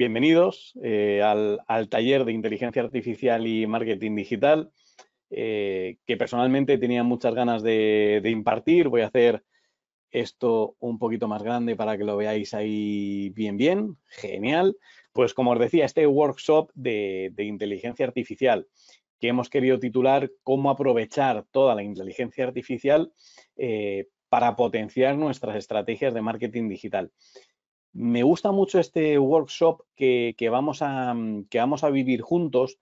Bienvenidos eh, al, taller de inteligencia artificial y marketing digital, eh, que personalmente tenía muchas ganas de, impartir. Voy a hacer esto un poquito más grande para que lo veáis ahí bien, bien. Genial. Pues como os decía, este workshop de, inteligencia artificial que hemos querido titular Cómo aprovechar toda la inteligencia artificial eh, para potenciar nuestras estrategias de marketing digital. Me gusta mucho este workshop mm, que, vamos a, vivir juntos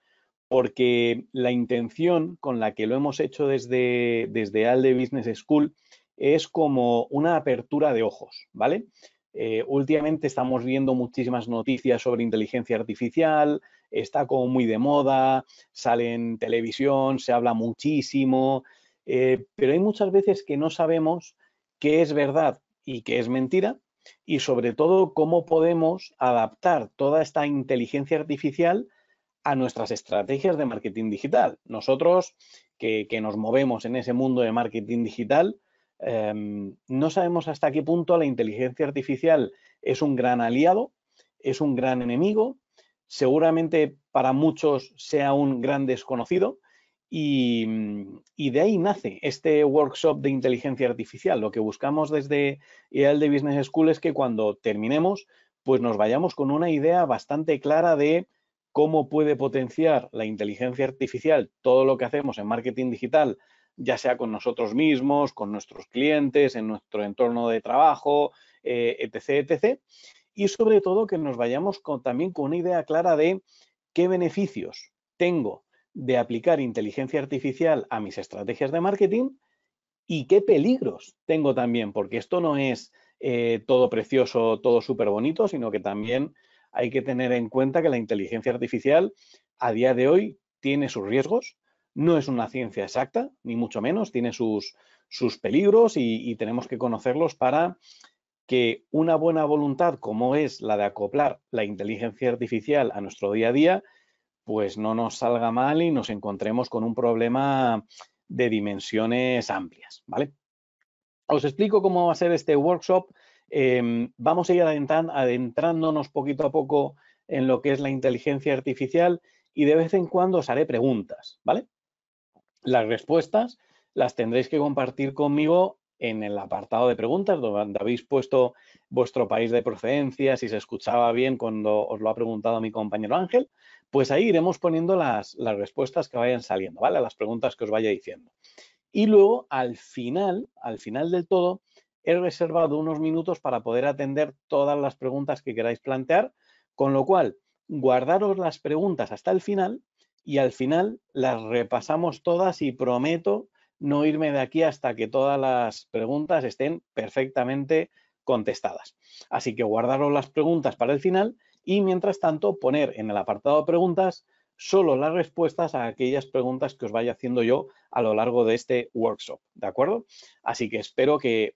porque la intención con la que lo hemos hecho desde, desde ALDE Business School es como una apertura de ojos, ¿vale? Eh, últimamente estamos viendo muchísimas noticias sobre inteligencia artificial, está como muy de moda, sale en televisión, se habla muchísimo, eh, pero hay muchas veces que no sabemos qué es verdad y qué es mentira y sobre todo cómo podemos adaptar toda esta inteligencia artificial a nuestras estrategias de marketing digital. Nosotros que, nos movemos en ese mundo de marketing digital, em, no sabemos hasta qué punto la inteligencia artificial es un gran aliado, es un gran enemigo, seguramente para muchos sea un gran desconocido, Mm, y, de ahí nace este workshop de inteligencia artificial. Lo que buscamos desde el de Business School es que cuando terminemos, pues nos vayamos con una idea bastante clara de cómo puede potenciar la inteligencia artificial todo lo que hacemos en marketing digital, ya sea con nosotros mismos, con nuestros clientes, en nuestro entorno de trabajo, eh, etc., Y sobre todo que nos vayamos también con una idea clara de qué beneficios tengo de aplicar inteligencia artificial a mis estrategias de marketing y qué peligros tengo también, porque esto no es eh, todo precioso, todo súper bonito, sino que también hay que tener en cuenta que la inteligencia artificial a día de hoy tiene sus riesgos, no es una ciencia exacta, ni mucho menos, tiene sus, peligros y tenemos que conocerlos para que una buena voluntad como es la de acoplar la inteligencia artificial a nuestro día a día pues no nos salga mal y nos encontremos con un problema de dimensiones amplias, ¿vale? Os explico cómo va a ser este workshop. Em, vamos a ir adentrándonos poquito a poco en lo que es la inteligencia artificial y de vez en cuando os haré preguntas, ¿vale? Las respuestas las tendréis que compartir conmigo en el apartado de preguntas, donde habéis puesto vuestro país de procedencia, si se escuchaba bien cuando os lo ha preguntado mi compañero Ángel. Pues ahí iremos poniendo las, respuestas que vayan saliendo, ¿vale? las preguntas que os vaya diciendo. Y luego, al final, al final del todo, he reservado unos minutos para poder atender todas las preguntas que queráis plantear, con lo cual, guardaros las preguntas hasta el final y al final las repasamos todas y prometo no irme de aquí hasta que todas las preguntas estén perfectamente contestadas. Así que guardaros las preguntas para el final y mientras tanto poner en el apartado de preguntas solo las respuestas a aquellas preguntas que os vaya haciendo yo a lo largo de este workshop, ¿de acuerdo? Así que espero que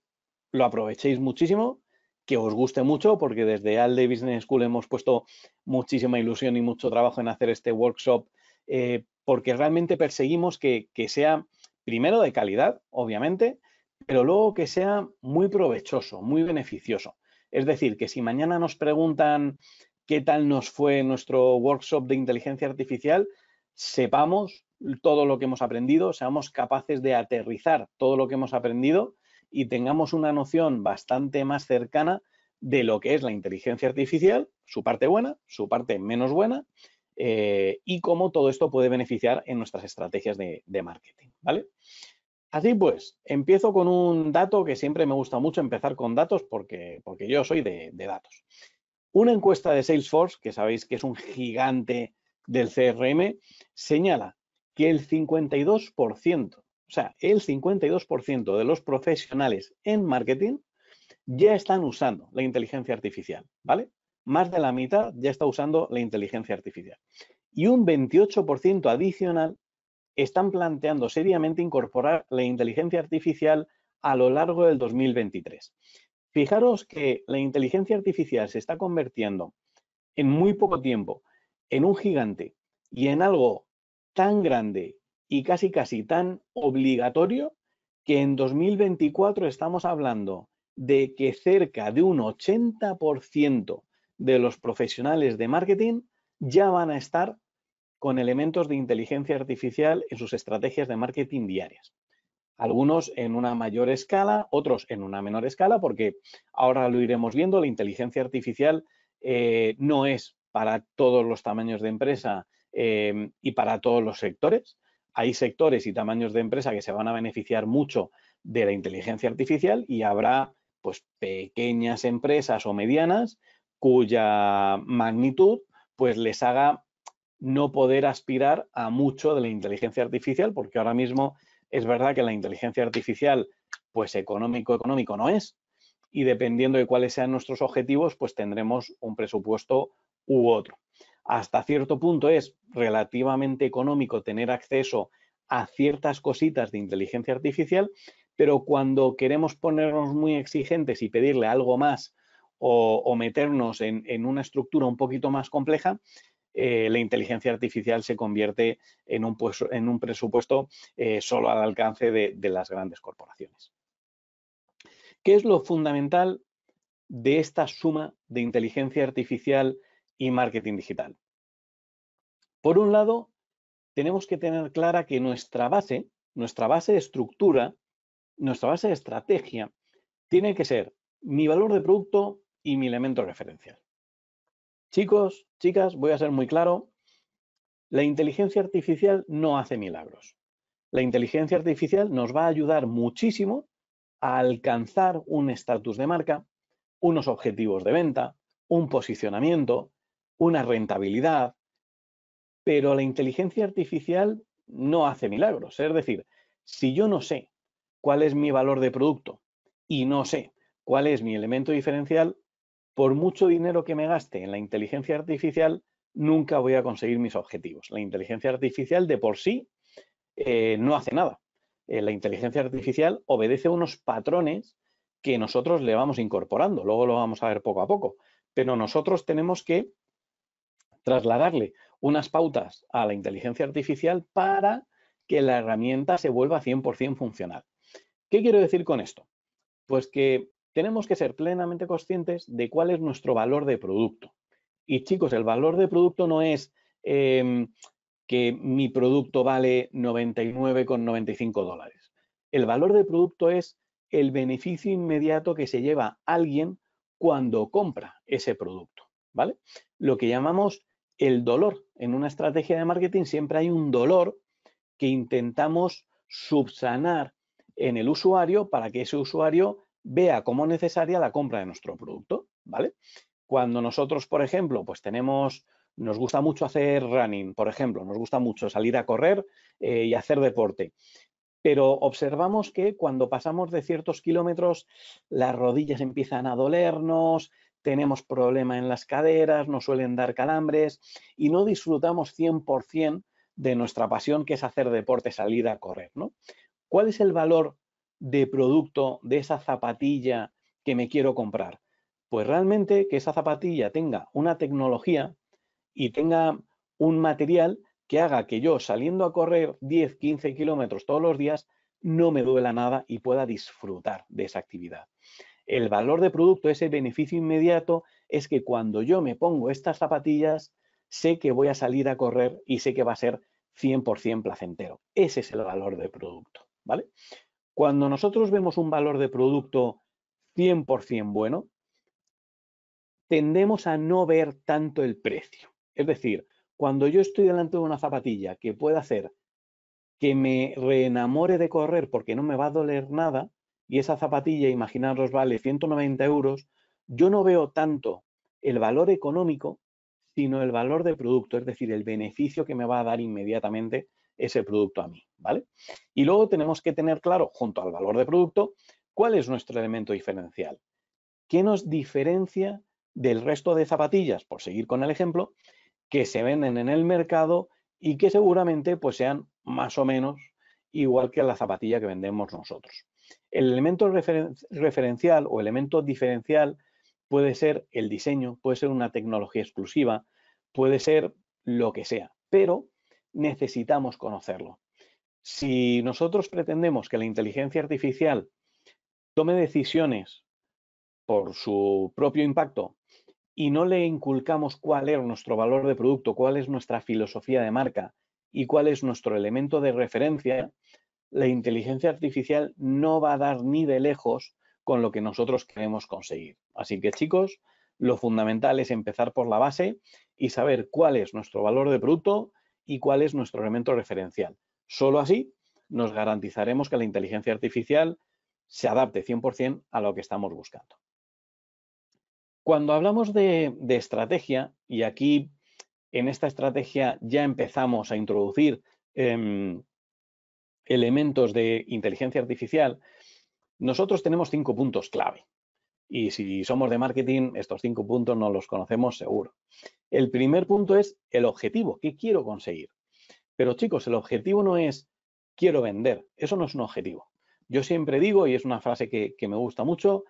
lo aprovechéis muchísimo, que os guste mucho, porque desde ALDE Business School hemos puesto muchísima ilusión y mucho trabajo en hacer este workshop, eh, porque realmente perseguimos que, que sea primero de calidad, obviamente, pero luego que sea muy provechoso, muy beneficioso. Es decir, que si mañana nos preguntan qué tal nos fue nuestro workshop de inteligencia artificial, sepamos todo lo que hemos aprendido, seamos capaces de aterrizar todo lo que hemos aprendido y tengamos una noción bastante más cercana de lo que es la inteligencia artificial, su parte buena, su parte menos buena eh, y cómo todo esto puede beneficiar en nuestras estrategias de, marketing, ¿vale? Así pues, empiezo con un dato que siempre me gusta mucho empezar con datos porque, porque yo soy de datos. Una encuesta de Salesforce, que sabéis que es un gigante del CRM, señala que el 52%, o sea, el 52% de los profesionales en marketing ya están usando la inteligencia artificial, ¿vale? Más de la mitad ya está usando la inteligencia artificial. Y un 28% adicional están planteando seriamente incorporar la inteligencia artificial a lo largo del 2023. Fijaros que la inteligencia artificial se está convirtiendo en muy poco tiempo en un gigante y en algo tan grande y casi casi tan obligatorio que en 2024 estamos hablando de que cerca de un 80% de los profesionales de marketing ya van a estar con elementos de inteligencia artificial en sus estrategias de marketing diarias. Algunos en una mayor escala, otros en una menor escala, porque ahora lo iremos viendo, la inteligencia artificial eh, no es para todos los tamaños de empresa em, y para todos los sectores. Hay sectores y tamaños de empresa que se van a beneficiar mucho de la inteligencia artificial y habrá pues pequeñas empresas o medianas cuya magnitud pues les haga no poder aspirar a mucho de la inteligencia artificial porque ahora mismo es verdad que la inteligencia artificial, pues económico, económico no es. Y dependiendo de cuáles sean nuestros objetivos, pues tendremos un presupuesto u otro. Hasta cierto punto es relativamente económico tener acceso a ciertas cositas de inteligencia artificial, pero cuando queremos ponernos muy exigentes y pedirle algo más o, meternos en, en una estructura un poquito más compleja, eh, la inteligencia artificial se convierte en un, pues, presupuesto eh, solo al alcance de las grandes corporaciones. ¿Qué es lo fundamental de esta suma de inteligencia artificial y marketing digital? Por un lado, tenemos que tener clara que nuestra base, nuestra base de estructura, nuestra base de estrategia, tiene que ser mi valor de producto y mi elemento referencial. Chicos, chicas, voy a ser muy claro, la inteligencia artificial no hace milagros. La inteligencia artificial nos va a ayudar muchísimo a alcanzar un estatus de marca, unos objetivos de venta, un posicionamiento, una rentabilidad, pero la inteligencia artificial no hace milagros. Es decir, si yo no sé cuál es mi valor de producto y no sé cuál es mi elemento diferencial, por mucho dinero que me gaste en la inteligencia artificial, nunca voy a conseguir mis objetivos. La inteligencia artificial de por sí eh, no hace nada. Eh, la inteligencia artificial obedece unos patrones que nosotros le vamos incorporando. Luego lo vamos a ver poco a poco. Pero nosotros tenemos que trasladarle unas pautas a la inteligencia artificial para que la herramienta se vuelva 100% funcional. ¿Qué quiero decir con esto? Pues que tenemos que ser plenamente conscientes de cuál es nuestro valor de producto. Y chicos, el valor de producto no es em, que mi producto vale 99,95 dólares. El valor de producto es el beneficio inmediato que se lleva alguien cuando compra ese producto, ¿vale? Lo que llamamos el dolor. En una estrategia de marketing siempre hay un dolor que intentamos subsanar en el usuario para que ese usuario vea como necesaria la compra de nuestro producto, ¿vale? Cuando nosotros, por ejemplo, pues tenemos, nos gusta mucho hacer running, por ejemplo, nos gusta mucho salir a correr eh, y hacer deporte, pero observamos que cuando pasamos de ciertos kilómetros las rodillas empiezan a dolernos, tenemos problema en las caderas, nos suelen dar calambres y no disfrutamos 100% de nuestra pasión que es hacer deporte, salir a correr, ¿no? ¿Cuál es el valor de producto de esa zapatilla que me quiero comprar? Pues realmente que esa zapatilla tenga una tecnología y tenga un material que haga que yo saliendo a correr 10, 15 kilómetros todos los días no me duela nada y pueda disfrutar de esa actividad. El valor de producto, ese beneficio inmediato, es que cuando yo me pongo estas zapatillas, sé que voy a salir a correr y sé que va a ser 100% placentero. Ese es el valor de producto, ¿vale? Cuando nosotros vemos un valor de producto 100% bueno, tendemos a no ver tanto el precio. Es decir, cuando yo estoy delante de una zapatilla que pueda hacer que me reenamore de correr porque no me va a doler nada, y esa zapatilla, imaginaros, vale 190 euros, yo no veo tanto el valor económico, sino el valor de producto, es decir, el beneficio que me va a dar inmediatamente ese producto a mí, ¿vale? Y luego tenemos que tener claro, junto al valor de producto, cuál es nuestro elemento diferencial. ¿Qué nos diferencia del resto de zapatillas, por seguir con el ejemplo, que se venden en el mercado y que seguramente pues, sean más o menos igual que la zapatilla que vendemos nosotros? El elemento referencial o elemento diferencial puede ser el diseño, puede ser una tecnología exclusiva, puede ser lo que sea, pero necesitamos conocerlo. Si nosotros pretendemos que la inteligencia artificial tome decisiones por su propio impacto y no le inculcamos cuál es nuestro valor de producto, cuál es nuestra filosofía de marca y cuál es nuestro elemento de referencia, la inteligencia artificial no va a dar ni de lejos con lo que nosotros queremos conseguir. Así que chicos, lo fundamental es empezar por la base y saber cuál es nuestro valor de producto y cuál es nuestro elemento referencial. Solo así nos garantizaremos que la inteligencia artificial se adapte 100% a lo que estamos buscando. Cuando hablamos de, estrategia, y aquí en esta estrategia ya empezamos a introducir em, elementos de inteligencia artificial, nosotros tenemos cinco puntos clave. Y si somos de marketing, estos cinco puntos no los conocemos seguro. El primer punto es el objetivo. ¿Qué quiero conseguir? Pero chicos, el objetivo no es quiero vender. Eso no es un objetivo. Yo siempre digo, y es una frase que, que me gusta mucho,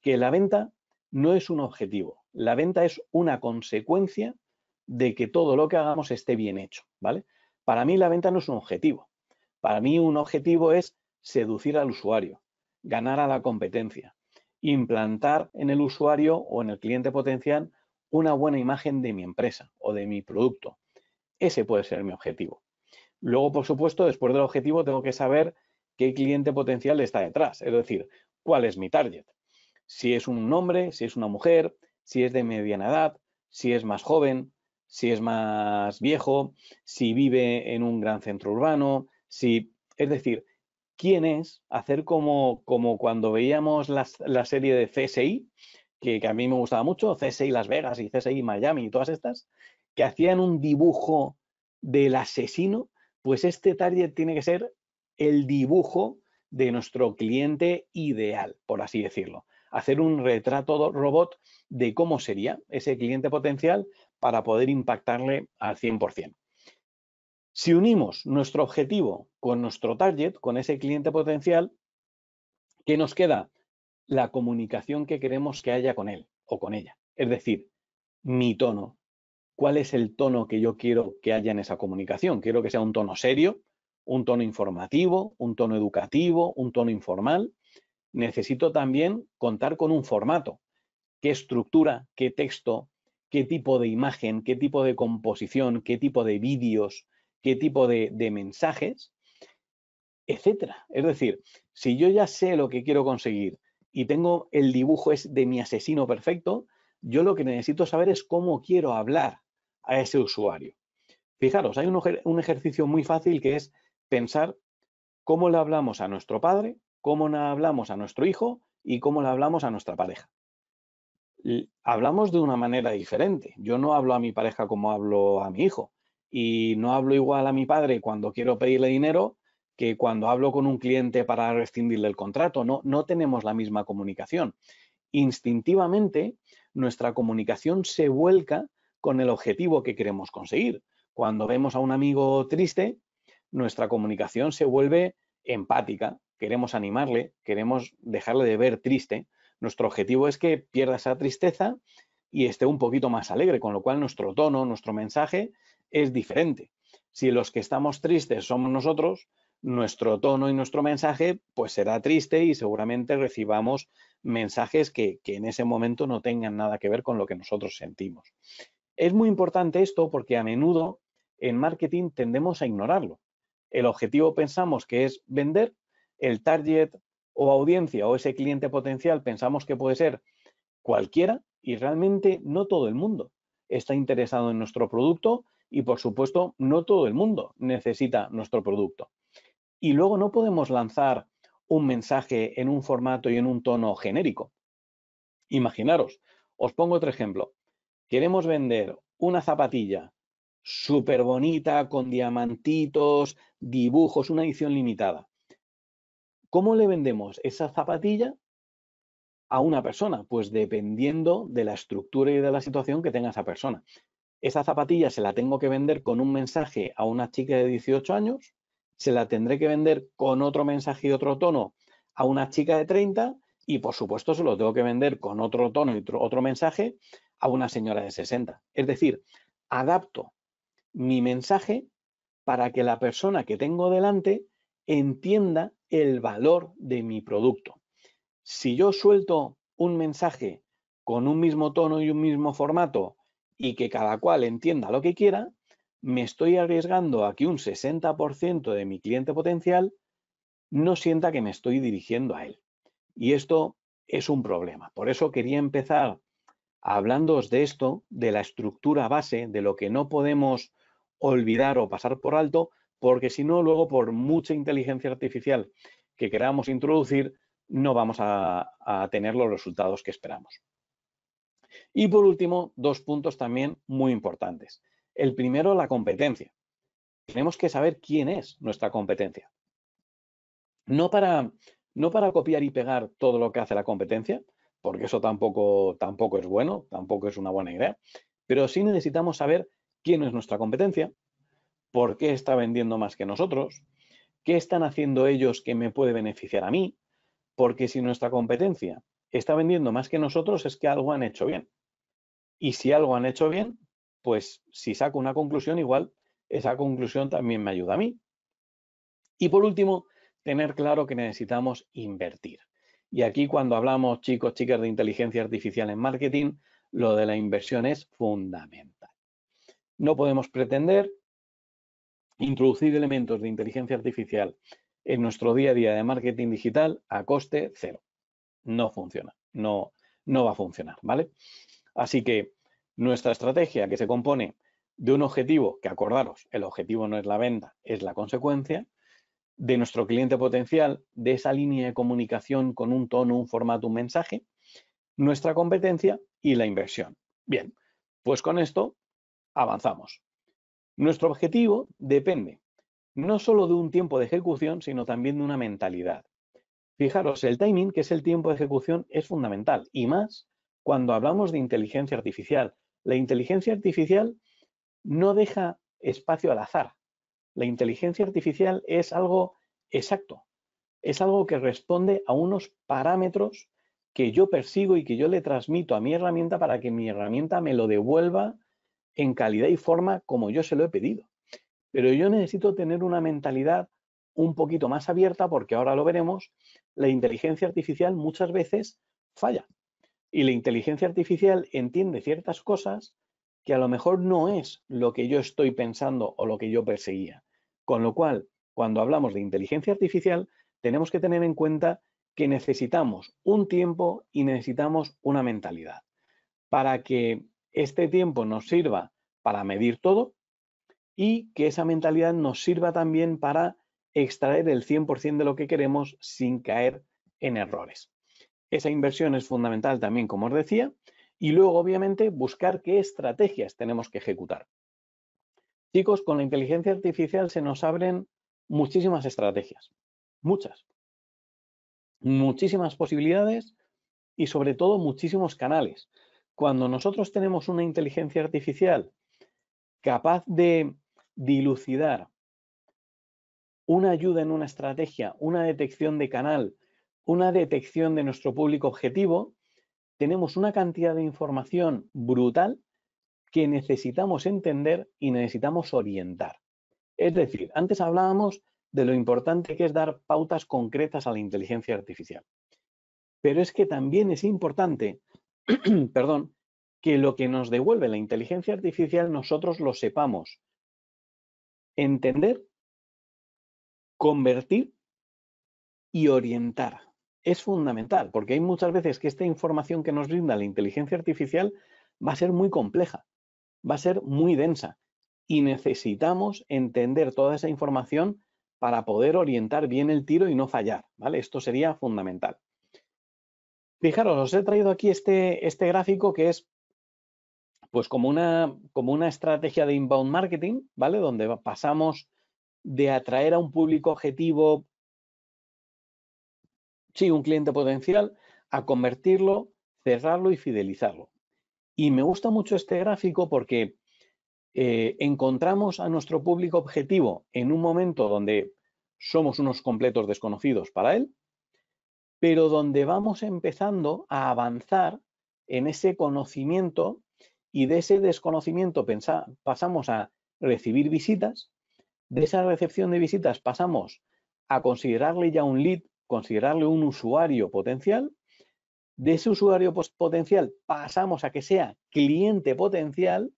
que la venta no es un objetivo. La venta es una consecuencia de que todo lo que hagamos esté bien hecho, ¿vale? Para mí la venta no es un objetivo. Para mí un objetivo es seducir al usuario, ganar a la competencia, implantar en el usuario o en el cliente potencial una buena imagen de mi empresa o de mi producto. Ese puede ser mi objetivo. Luego, por supuesto, después del objetivo tengo que saber qué cliente potencial está detrás, es decir, cuál es mi target. Si es un hombre, si es una mujer, si es de mediana edad, si es más joven, si es más viejo, si vive en un gran centro urbano, si... Es decir, quién es, hacer como, como cuando veíamos la serie de CSI, que, que, a mí me gustaba mucho, CSI Las Vegas y CSI Miami y todas estas, que hacían un dibujo del asesino, pues este target tiene que ser el dibujo de nuestro cliente ideal, por así decirlo. Hacer un retrato robot de cómo sería ese cliente potencial para poder impactarle al 100%. Si unimos nuestro objetivo con nuestro target, con ese cliente potencial, ¿qué nos queda? La comunicación que queremos que haya con él o con ella. Es decir, mi tono. ¿Cuál es el tono que yo quiero que haya en esa comunicación? Quiero que sea un tono serio, un tono informativo, un tono educativo, un tono informal. Necesito también contar con un formato. ¿Qué estructura, qué texto, qué tipo de imagen, qué tipo de composición, qué tipo de vídeos, qué tipo de, mensajes, etcétera. Es decir, si yo ya sé lo que quiero conseguir y tengo el dibujo de mi asesino perfecto, yo lo que necesito saber es cómo quiero hablar a ese usuario. Fijaros, hay un, un ejercicio muy fácil que es pensar cómo le hablamos a nuestro padre, cómo le hablamos a nuestro hijo y cómo le hablamos a nuestra pareja. Hablamos de una manera diferente. Yo no hablo a mi pareja como hablo a mi hijo y no hablo igual a mi padre cuando quiero pedirle dinero que cuando hablo con un cliente para rescindirle el contrato. No, no tenemos la misma comunicación. Instintivamente, nuestra comunicación se vuelca con el objetivo que queremos conseguir. Cuando vemos a un amigo triste, nuestra comunicación se vuelve empática, queremos animarle, queremos dejarle de ver triste. Nuestro objetivo es que pierda esa tristeza y esté un poquito más alegre, con lo cual nuestro tono, nuestro mensaje es diferente. Si los que estamos tristes somos nosotros, nuestro tono y nuestro mensaje pues será triste y seguramente recibamos mensajes que, que, en ese momento no tengan nada que ver con lo que nosotros sentimos. Es muy importante esto porque a menudo en marketing tendemos a ignorarlo. El objetivo pensamos que es vender, el target o audiencia o ese cliente potencial pensamos que puede ser cualquiera y realmente no todo el mundo está interesado en nuestro producto y por supuesto, no todo el mundo necesita nuestro producto. Y luego no podemos lanzar un mensaje en un formato y en un tono genérico. Imaginaros, os pongo otro ejemplo. Queremos vender una zapatilla súper bonita, con diamantitos, dibujos, una edición limitada. ¿Cómo le vendemos esa zapatilla a una persona? Pues dependiendo de la estructura y de la situación que tenga esa persona esa zapatilla se la tengo que vender con un mensaje a una chica de 18 años, se la tendré que vender con otro mensaje y otro tono a una chica de 30 y por supuesto se lo tengo que vender con otro tono y otro mensaje a una señora de 60. Es decir, adapto mi mensaje para que la persona que tengo delante entienda el valor de mi producto. Si yo suelto un mensaje con un mismo tono y un mismo formato y que cada cual entienda lo que quiera, me estoy arriesgando a que un 60% de mi cliente potencial no sienta que me estoy dirigiendo a él. Y esto es un problema. Por eso quería empezar hablándoos de esto, de la estructura base, de lo que no podemos olvidar o pasar por alto, porque si no, luego por mucha inteligencia artificial que queramos introducir, no vamos a, a tener los resultados que esperamos. Y por último, dos puntos también muy importantes. El primero, la competencia. Tenemos que saber quién es nuestra competencia. No para, copiar y pegar todo lo que hace la competencia, porque eso tampoco, tampoco es bueno, tampoco es una buena idea, pero sí necesitamos saber quién es nuestra competencia, por qué está vendiendo más que nosotros, qué están haciendo ellos que me puede beneficiar a mí, porque si nuestra competencia está vendiendo más que nosotros es que algo han hecho bien. Y si algo han hecho bien, pues si saco una conclusión igual, esa conclusión también me ayuda a mí. Y por último, tener claro que necesitamos invertir. Y aquí cuando hablamos, chicos, chicas, de inteligencia artificial en marketing, lo de la inversión es fundamental. No podemos pretender introducir elementos de inteligencia artificial en nuestro día a día de marketing digital a coste cero no funciona, no, no va a funcionar, ¿vale? Así que nuestra estrategia que se compone de un objetivo, que acordaros, el objetivo no es la venta, es la consecuencia, de nuestro cliente potencial, de esa línea de comunicación con un tono, un formato, un mensaje, nuestra competencia y la inversión. Bien, pues con esto avanzamos. Nuestro objetivo depende no solo de un tiempo de ejecución, sino también de una mentalidad. Fijaros, el timing, que es el tiempo de ejecución, es fundamental y más cuando hablamos de inteligencia artificial. La inteligencia artificial no deja espacio al azar. La inteligencia artificial es algo exacto, es algo que responde a unos parámetros que yo persigo y que yo le transmito a mi herramienta para que mi herramienta me lo devuelva en calidad y forma como yo se lo he pedido. Pero yo necesito tener una mentalidad un poquito más abierta, porque ahora lo veremos, la inteligencia artificial muchas veces falla. Y la inteligencia artificial entiende ciertas cosas que a lo mejor no es lo que yo estoy pensando o lo que yo perseguía. Con lo cual, cuando hablamos de inteligencia artificial, tenemos que tener en cuenta que necesitamos un tiempo y necesitamos una mentalidad para que este tiempo nos sirva para medir todo y que esa mentalidad nos sirva también para extraer el 100% de lo que queremos sin caer en errores. Esa inversión es fundamental también, como os decía, y luego, obviamente, buscar qué estrategias tenemos que ejecutar. Chicos, con la inteligencia artificial se nos abren muchísimas estrategias, muchas, muchísimas posibilidades y sobre todo muchísimos canales. Cuando nosotros tenemos una inteligencia artificial capaz de dilucidar una ayuda en una estrategia, una detección de canal, una detección de nuestro público objetivo, tenemos una cantidad de información brutal que necesitamos entender y necesitamos orientar. Es decir, antes hablábamos de lo importante que es dar pautas concretas a la inteligencia artificial. Pero es que también es importante, perdón, que lo que nos devuelve la inteligencia artificial nosotros lo sepamos entender convertir y orientar. Es fundamental, porque hay muchas veces que esta información que nos brinda la inteligencia artificial va a ser muy compleja, va a ser muy densa y necesitamos entender toda esa información para poder orientar bien el tiro y no fallar, ¿vale? Esto sería fundamental. Fijaros, os he traído aquí este, este gráfico que es pues como una, como una estrategia de inbound marketing, ¿vale? Donde pasamos de atraer a un público objetivo, sí, un cliente potencial, a convertirlo, cerrarlo y fidelizarlo. Y me gusta mucho este gráfico porque eh, encontramos a nuestro público objetivo en un momento donde somos unos completos desconocidos para él, pero donde vamos empezando a avanzar en ese conocimiento y de ese desconocimiento pasamos a recibir visitas de esa recepción de visitas pasamos a considerarle ya un lead, considerarle un usuario potencial. De ese usuario potencial pasamos a que sea cliente potencial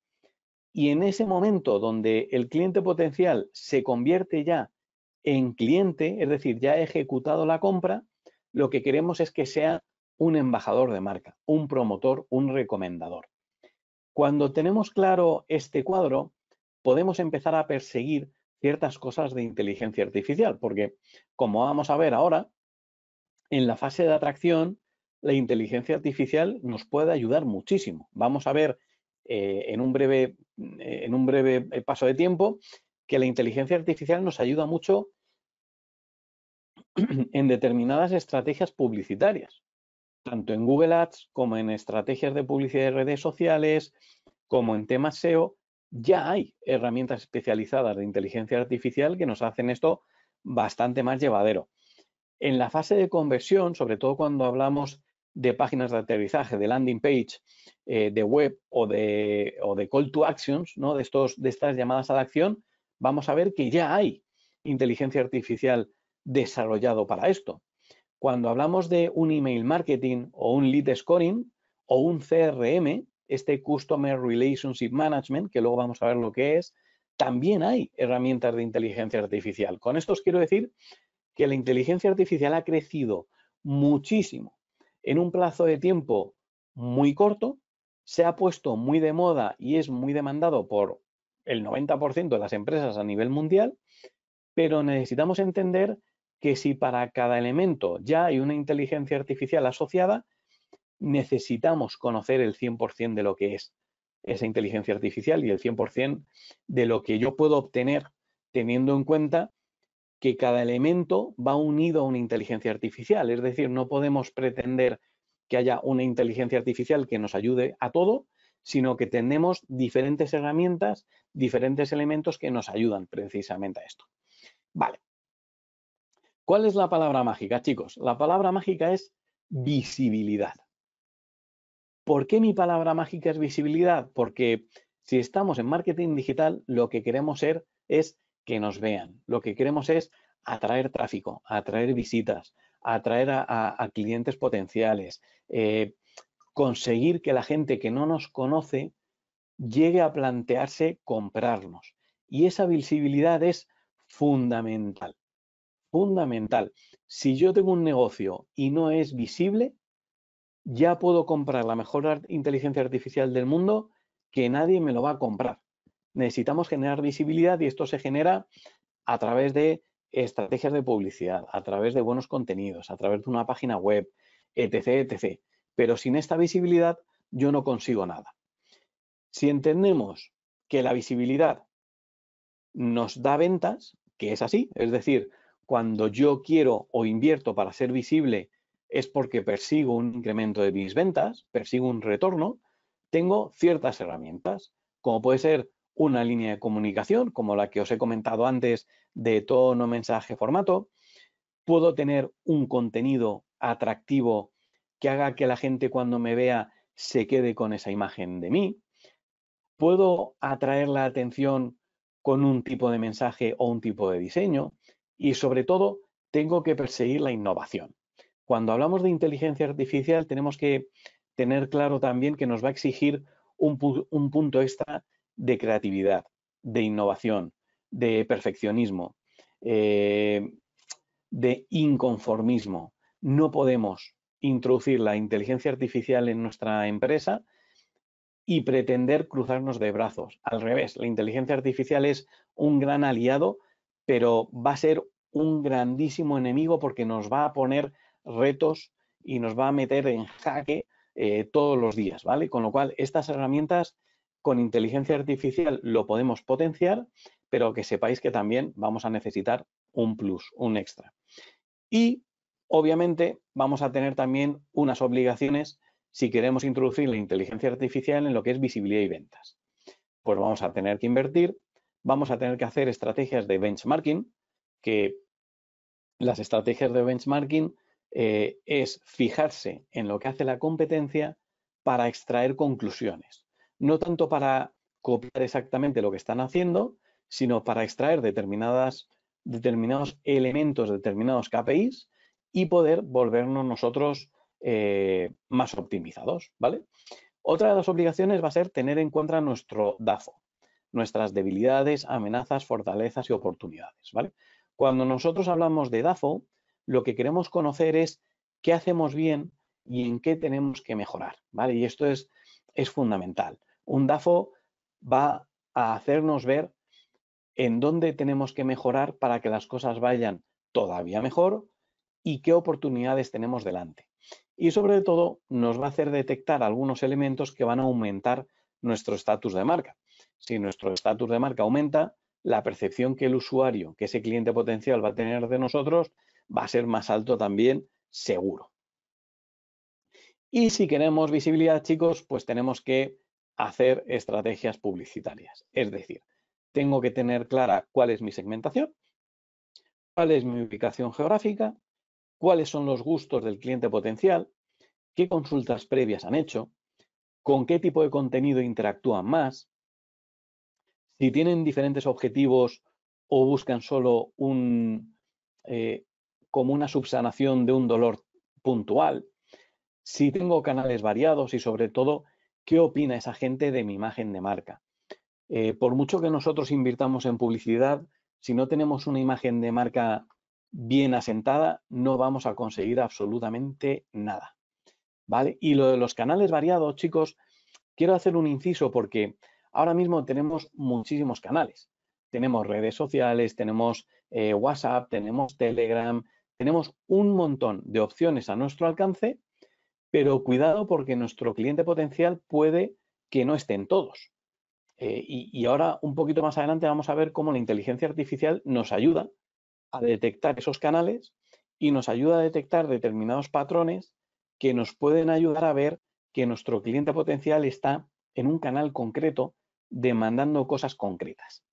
y en ese momento donde el cliente potencial se convierte ya en cliente, es decir, ya ha ejecutado la compra, lo que queremos es que sea un embajador de marca, un promotor, un recomendador. Cuando tenemos claro este cuadro, podemos empezar a perseguir ciertas cosas de inteligencia artificial, porque como vamos a ver ahora, en la fase de atracción, la inteligencia artificial nos puede ayudar muchísimo. Vamos a ver eh, en, un breve, eh, en un breve eh, paso de tiempo que la inteligencia artificial nos ayuda mucho en determinadas estrategias publicitarias, tanto en Google Ads como en estrategias de publicidad de redes sociales, como en temas SEO, ya hay herramientas especializadas de inteligencia artificial que nos hacen esto bastante más llevadero. En la fase de conversión, sobre todo cuando hablamos de páginas de aterrizaje, de landing page, eh, de web o de, de, call to actions, ¿no? de, estos, de estas llamadas a la acción, vamos a ver que ya hay inteligencia artificial desarrollado para esto. Cuando hablamos de un email marketing o un lead scoring o un CRM, este Customer Relationship Management, que luego vamos a ver lo que es, también hay herramientas de inteligencia artificial. Con esto os quiero decir que la inteligencia artificial ha crecido muchísimo en un plazo de tiempo muy corto, se ha puesto muy de moda y es muy demandado por el 90% de las empresas a nivel mundial, pero necesitamos entender que si para cada elemento ya hay una inteligencia artificial asociada, necesitamos conocer el 100% de lo que es esa inteligencia artificial y el 100% de lo que yo puedo obtener teniendo en cuenta que cada elemento va unido a una inteligencia artificial. Es decir, no podemos pretender que haya una inteligencia artificial que nos ayude a todo, sino que tenemos diferentes herramientas, diferentes elementos que nos ayudan precisamente a esto. Vale. ¿Cuál es la palabra mágica, chicos? La palabra mágica es visibilidad. ¿Por qué mi palabra mágica es visibilidad? Porque si estamos en marketing digital, lo que queremos ser es que nos vean. Lo que queremos es atraer tráfico, atraer visitas, atraer a, clientes potenciales, eh, conseguir que la gente que no nos conoce llegue a plantearse comprarnos. Y esa visibilidad es fundamental, fundamental. Si yo tengo un negocio y no es visible, ya puedo comprar la mejor inteligencia artificial del mundo que nadie me lo va a comprar. Necesitamos generar visibilidad y esto se genera a través de estrategias de publicidad, a través de buenos contenidos, a través de una página web, etc, etc. Pero sin esta visibilidad yo no consigo nada. Si entendemos que la visibilidad nos da ventas, que es así, es decir, cuando yo quiero o invierto para ser visible es porque persigo un incremento de mis ventas, persigo un retorno, tengo ciertas herramientas, como puede ser una línea de comunicación, como la que os he comentado antes de tono, mensaje, formato. Puedo tener un contenido atractivo que haga que la gente cuando me vea se quede con esa imagen de mí. Puedo atraer la atención con un tipo de mensaje o un tipo de diseño. Y sobre todo, tengo que perseguir la innovación. Cuando hablamos de inteligencia artificial tenemos que tener claro también que nos va a exigir un, punto extra de creatividad, de innovación, de perfeccionismo, eh, de inconformismo. No podemos introducir la inteligencia artificial en nuestra empresa y pretender cruzarnos de brazos. Al revés, la inteligencia artificial es un gran aliado, pero va a ser un grandísimo enemigo porque nos va a poner retos y nos va a meter en jaque eh, todos los días, ¿vale? Con lo cual, estas herramientas con inteligencia artificial lo podemos potenciar, pero que sepáis que también vamos a necesitar un plus, un extra. Y, obviamente, vamos a tener también unas obligaciones si queremos introducir la inteligencia artificial en lo que es visibilidad y ventas. Pues vamos a tener que invertir, vamos a tener que hacer estrategias de benchmarking, que las estrategias de benchmarking eh, es fijarse en lo que hace la competencia para extraer conclusiones. No tanto para copiar exactamente lo que están haciendo, sino para extraer determinadas, determinados elementos, determinados KPIs y poder volvernos nosotros eh, más optimizados, ¿vale? Otra de las obligaciones va a ser tener en cuenta nuestro DAFO, nuestras debilidades, amenazas, fortalezas y oportunidades, Cuando nosotros hablamos de DAFO, lo que queremos conocer es qué hacemos bien y en qué tenemos que mejorar, ¿vale? Y esto es, es fundamental. Un DAFO va a hacernos ver en dónde tenemos que mejorar para que las cosas vayan todavía mejor y qué oportunidades tenemos delante. Y sobre todo nos va a hacer detectar algunos elementos que van a aumentar nuestro estatus de marca. Si nuestro estatus de marca aumenta, la percepción que el usuario, que ese cliente potencial va a tener de nosotros va a ser más alto también, seguro. Y si queremos visibilidad, chicos, pues tenemos que hacer estrategias publicitarias. Es decir, tengo que tener clara cuál es mi segmentación, cuál es mi ubicación geográfica, cuáles son los gustos del cliente potencial, qué consultas previas han hecho, con qué tipo de contenido interactúan más, si tienen diferentes objetivos o buscan solo un, eh, como una subsanación de un dolor puntual, si tengo canales variados y sobre todo qué opina esa gente de mi imagen de marca. Eh, por mucho que nosotros invirtamos en publicidad, si no tenemos una imagen de marca bien asentada, no vamos a conseguir absolutamente nada. ¿Vale? Y lo de los canales variados, chicos, quiero hacer un inciso porque ahora mismo tenemos muchísimos canales. Tenemos redes sociales, tenemos eh, WhatsApp, tenemos Telegram, tenemos un montón de opciones a nuestro alcance, pero cuidado porque nuestro cliente potencial puede que no estén todos. Eh, y ahora, un poquito más adelante, vamos a ver cómo la inteligencia artificial nos ayuda a detectar esos canales y nos ayuda a detectar determinados patrones que nos pueden ayudar a ver que nuestro cliente potencial está en un canal concreto demandando cosas concretas.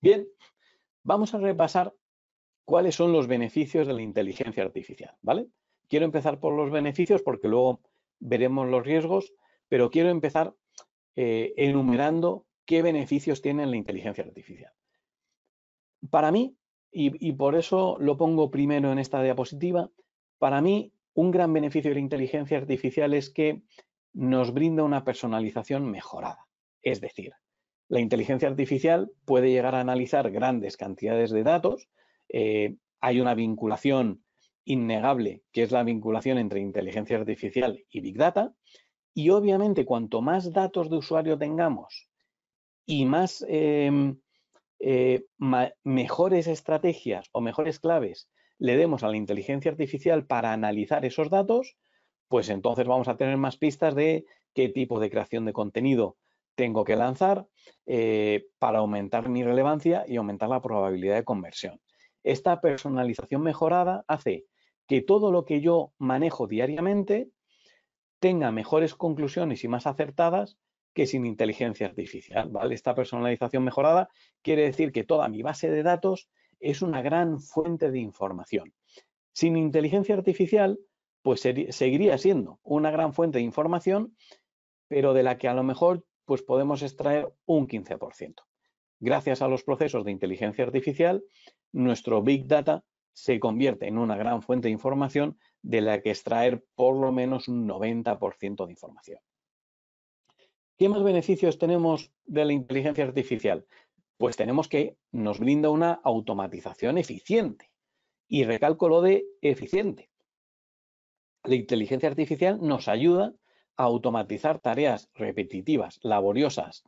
Bien, vamos a repasar cuáles son los beneficios de la inteligencia artificial, ¿vale? Quiero empezar por los beneficios porque luego veremos los riesgos, pero quiero empezar eh, enumerando qué beneficios tiene la inteligencia artificial. Para mí, y por eso lo pongo primero en esta diapositiva, para mí un gran beneficio de la inteligencia artificial es que nos brinda una personalización mejorada. Es decir, la inteligencia artificial puede llegar a analizar grandes cantidades de datos, eh, hay una vinculación innegable, que es la vinculación entre inteligencia artificial y Big Data. Y obviamente, cuanto más datos de usuario tengamos y más em, eh, mejores estrategias o mejores claves le demos a la inteligencia artificial para analizar esos datos, pues entonces vamos a tener más pistas de qué tipo de creación de contenido tengo que lanzar eh, para aumentar mi relevancia y aumentar la probabilidad de conversión. Esta personalización mejorada hace que todo lo que yo manejo diariamente tenga mejores conclusiones y más acertadas que sin inteligencia artificial. ¿vale? Esta personalización mejorada quiere decir que toda mi base de datos es una gran fuente de información. Sin inteligencia artificial, pues seguiría siendo una gran fuente de información, pero de la que a lo mejor pues podemos extraer un 15%. Gracias a los procesos de inteligencia artificial, nuestro Big Data se convierte en una gran fuente de información de la que extraer por lo menos un 90% de información. ¿Qué más beneficios tenemos de la inteligencia artificial? Pues tenemos que nos brinda una automatización eficiente. Y recálculo de eficiente. La inteligencia artificial nos ayuda a automatizar tareas repetitivas, laboriosas,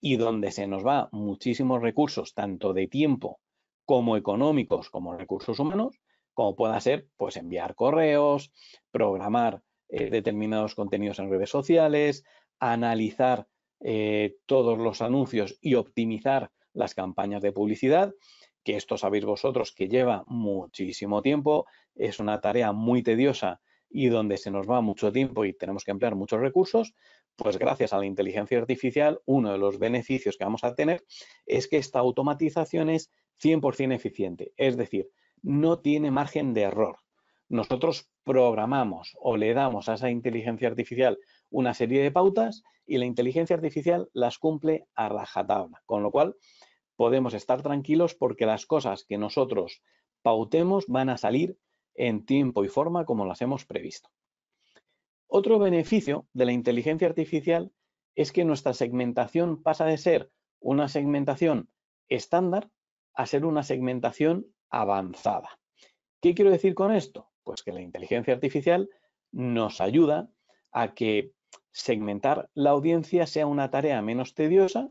y donde se nos va muchísimos recursos, tanto de tiempo como económicos, como recursos humanos, como pueda ser pues enviar correos, programar eh, determinados contenidos en redes sociales, analizar eh, todos los anuncios y optimizar las campañas de publicidad, que esto sabéis vosotros que lleva muchísimo tiempo, es una tarea muy tediosa y donde se nos va mucho tiempo y tenemos que emplear muchos recursos, pues gracias a la inteligencia artificial, uno de los beneficios que vamos a tener es que esta automatización es 100% eficiente, es decir, no tiene margen de error. Nosotros programamos o le damos a esa inteligencia artificial una serie de pautas y la inteligencia artificial las cumple a rajatabla, con lo cual podemos estar tranquilos porque las cosas que nosotros pautemos van a salir en tiempo y forma como las hemos previsto. Otro beneficio de la inteligencia artificial es que nuestra segmentación pasa de ser una segmentación estándar a ser una segmentación avanzada. ¿Qué quiero decir con esto? Pues que la inteligencia artificial nos ayuda a que segmentar la audiencia sea una tarea menos tediosa,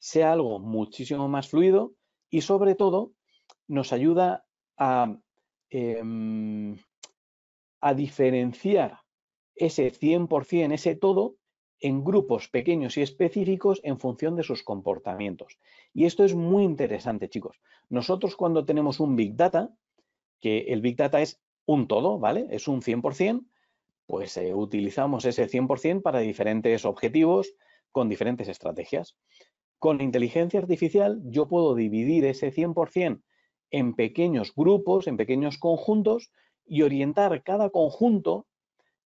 sea algo muchísimo más fluido y sobre todo nos ayuda a, em, a diferenciar ese 100%, ese todo, en grupos pequeños y específicos en función de sus comportamientos. Y esto es muy interesante, chicos. Nosotros cuando tenemos un Big Data, que el Big Data es un todo, ¿vale? Es un 100%, pues eh, utilizamos ese 100% para diferentes objetivos con diferentes estrategias. Con la inteligencia artificial yo puedo dividir ese 100% en pequeños grupos, en pequeños conjuntos y orientar cada conjunto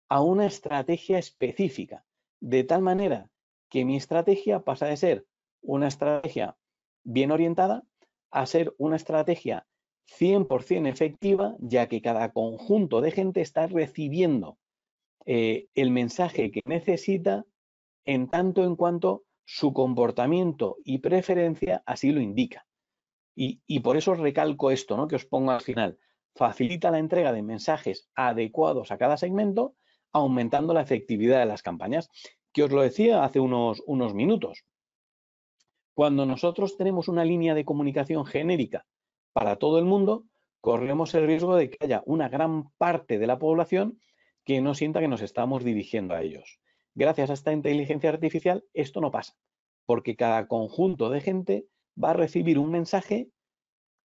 a una estrategia específica de tal manera que mi estrategia pasa de ser una estrategia bien orientada a ser una estrategia 100% efectiva, ya que cada conjunto de gente está recibiendo eh, el mensaje que necesita en tanto en cuanto su comportamiento y preferencia así lo indica. Y, por eso recalco esto, ¿no? que os pongo al final. Facilita la entrega de mensajes adecuados a cada segmento aumentando la efectividad de las campañas, que os lo decía hace unos, unos minutos. Cuando nosotros tenemos una línea de comunicación genérica para todo el mundo, corremos el riesgo de que haya una gran parte de la población que no sienta que nos estamos dirigiendo a ellos. Gracias a esta inteligencia artificial, esto no pasa, porque cada conjunto de gente va a recibir un mensaje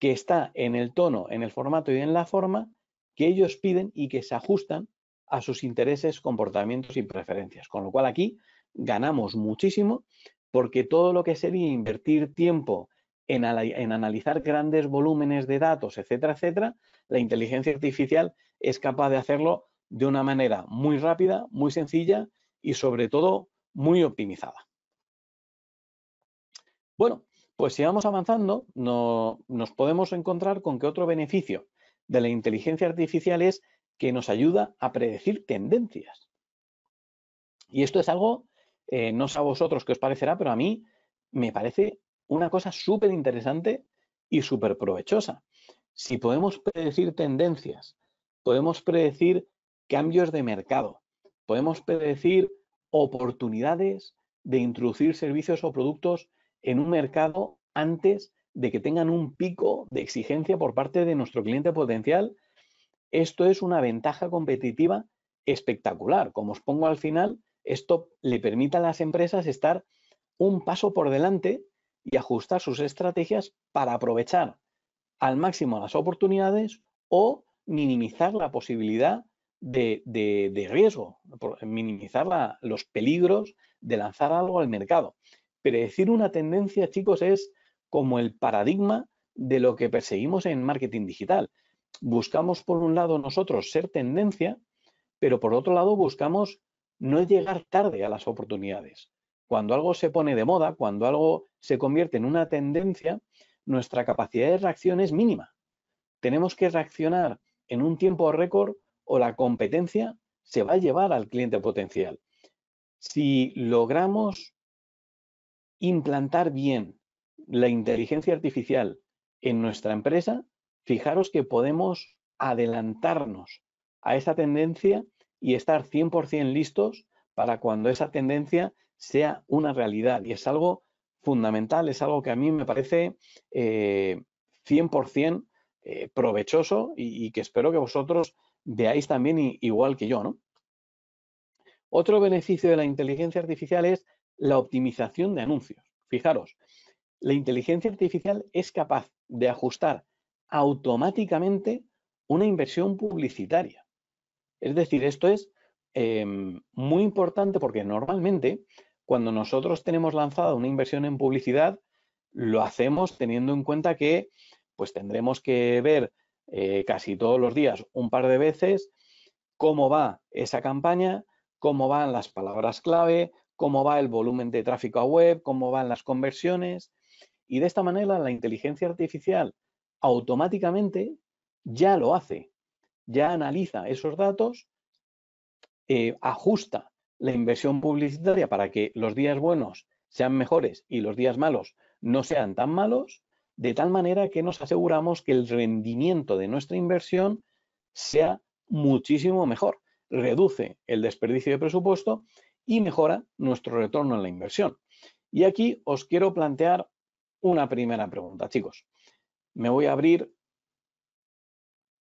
que está en el tono, en el formato y en la forma que ellos piden y que se ajustan a sus intereses, comportamientos y preferencias. Con lo cual aquí ganamos muchísimo porque todo lo que sería invertir tiempo en, analizar grandes volúmenes de datos, etcétera, etcétera, la inteligencia artificial es capaz de hacerlo de una manera muy rápida, muy sencilla y sobre todo muy optimizada. Bueno, pues si vamos avanzando, nos podemos encontrar con que otro beneficio de la inteligencia artificial es que nos ayuda a predecir tendencias. Y esto es algo, eh, no sé a vosotros qué os parecerá, pero a mí me parece una cosa súper interesante y súper provechosa. Si podemos predecir tendencias, podemos predecir cambios de mercado, podemos predecir oportunidades de introducir servicios o productos en un mercado antes de que tengan un pico de exigencia por parte de nuestro cliente potencial esto es una ventaja competitiva espectacular. Como os pongo al final, esto le permite a las empresas estar un paso por delante y ajustar sus estrategias para aprovechar al máximo las oportunidades o minimizar la posibilidad de, riesgo, minimizar los peligros de lanzar algo al mercado. decir una tendencia, chicos, es como el paradigma de lo que perseguimos en marketing digital buscamos por un lado nosotros ser tendencia, pero por otro lado buscamos no llegar tarde a las oportunidades. Cuando algo se pone de moda, cuando algo se convierte en una tendencia, nuestra capacidad de reacción es mínima. Tenemos que reaccionar en un tiempo récord o la competencia se va a llevar al cliente potencial. Si logramos implantar bien la inteligencia artificial en nuestra empresa, fijaros que podemos adelantarnos a esa tendencia y estar 100% listos para cuando esa tendencia sea una realidad. Y es algo fundamental, es algo que a mí me parece 100% eh, eh, provechoso y, que espero que vosotros veáis también igual que yo. ¿no? Otro beneficio de la inteligencia artificial es la optimización de anuncios. Fijaros, la inteligencia artificial es capaz de ajustar automáticamente una inversión publicitaria. Es decir, esto es em, muy importante porque normalmente cuando nosotros tenemos lanzada una inversión en publicidad, lo hacemos teniendo en cuenta que pues tendremos que ver eh, casi todos los días un par de veces cómo va esa campaña, cómo van las palabras clave, cómo va el volumen de tráfico a web, cómo van las conversiones. Y de esta manera la inteligencia artificial automáticamente ya lo hace, ya analiza esos datos, eh, ajusta la inversión publicitaria para que los días buenos sean mejores y los días malos no sean tan malos, de tal manera que nos aseguramos que el rendimiento de nuestra inversión sea muchísimo mejor. Reduce el desperdicio de presupuesto y mejora nuestro retorno en la inversión. Y aquí os quiero plantear una primera pregunta, chicos me voy a abrir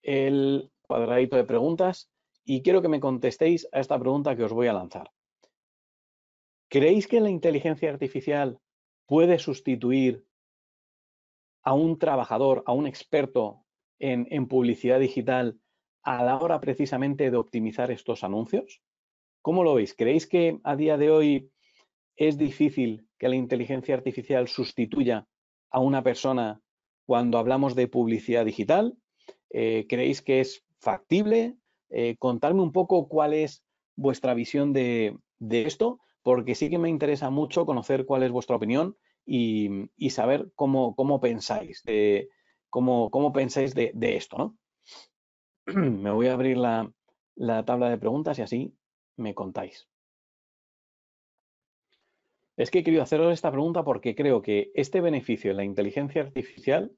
el cuadradito de preguntas y quiero que me contestéis a esta pregunta que os voy a lanzar. ¿Creéis que la inteligencia artificial puede sustituir a un trabajador, a un experto en, publicidad digital a la hora precisamente de optimizar estos anuncios? ¿Cómo lo veis? ¿Creéis que a día de hoy es difícil que la inteligencia artificial sustituya a una persona cuando hablamos de publicidad digital? Eh, ¿Creéis que es factible? Eh, contadme contarme un poco cuál es vuestra visión de, esto, porque sí que me interesa mucho conocer cuál es vuestra opinión y, saber cómo, pensáis de, cómo, pensáis de, esto. Me voy a abrir la, la tabla de preguntas y así me contáis. Es que he querido haceros esta pregunta porque creo que este beneficio en la inteligencia artificial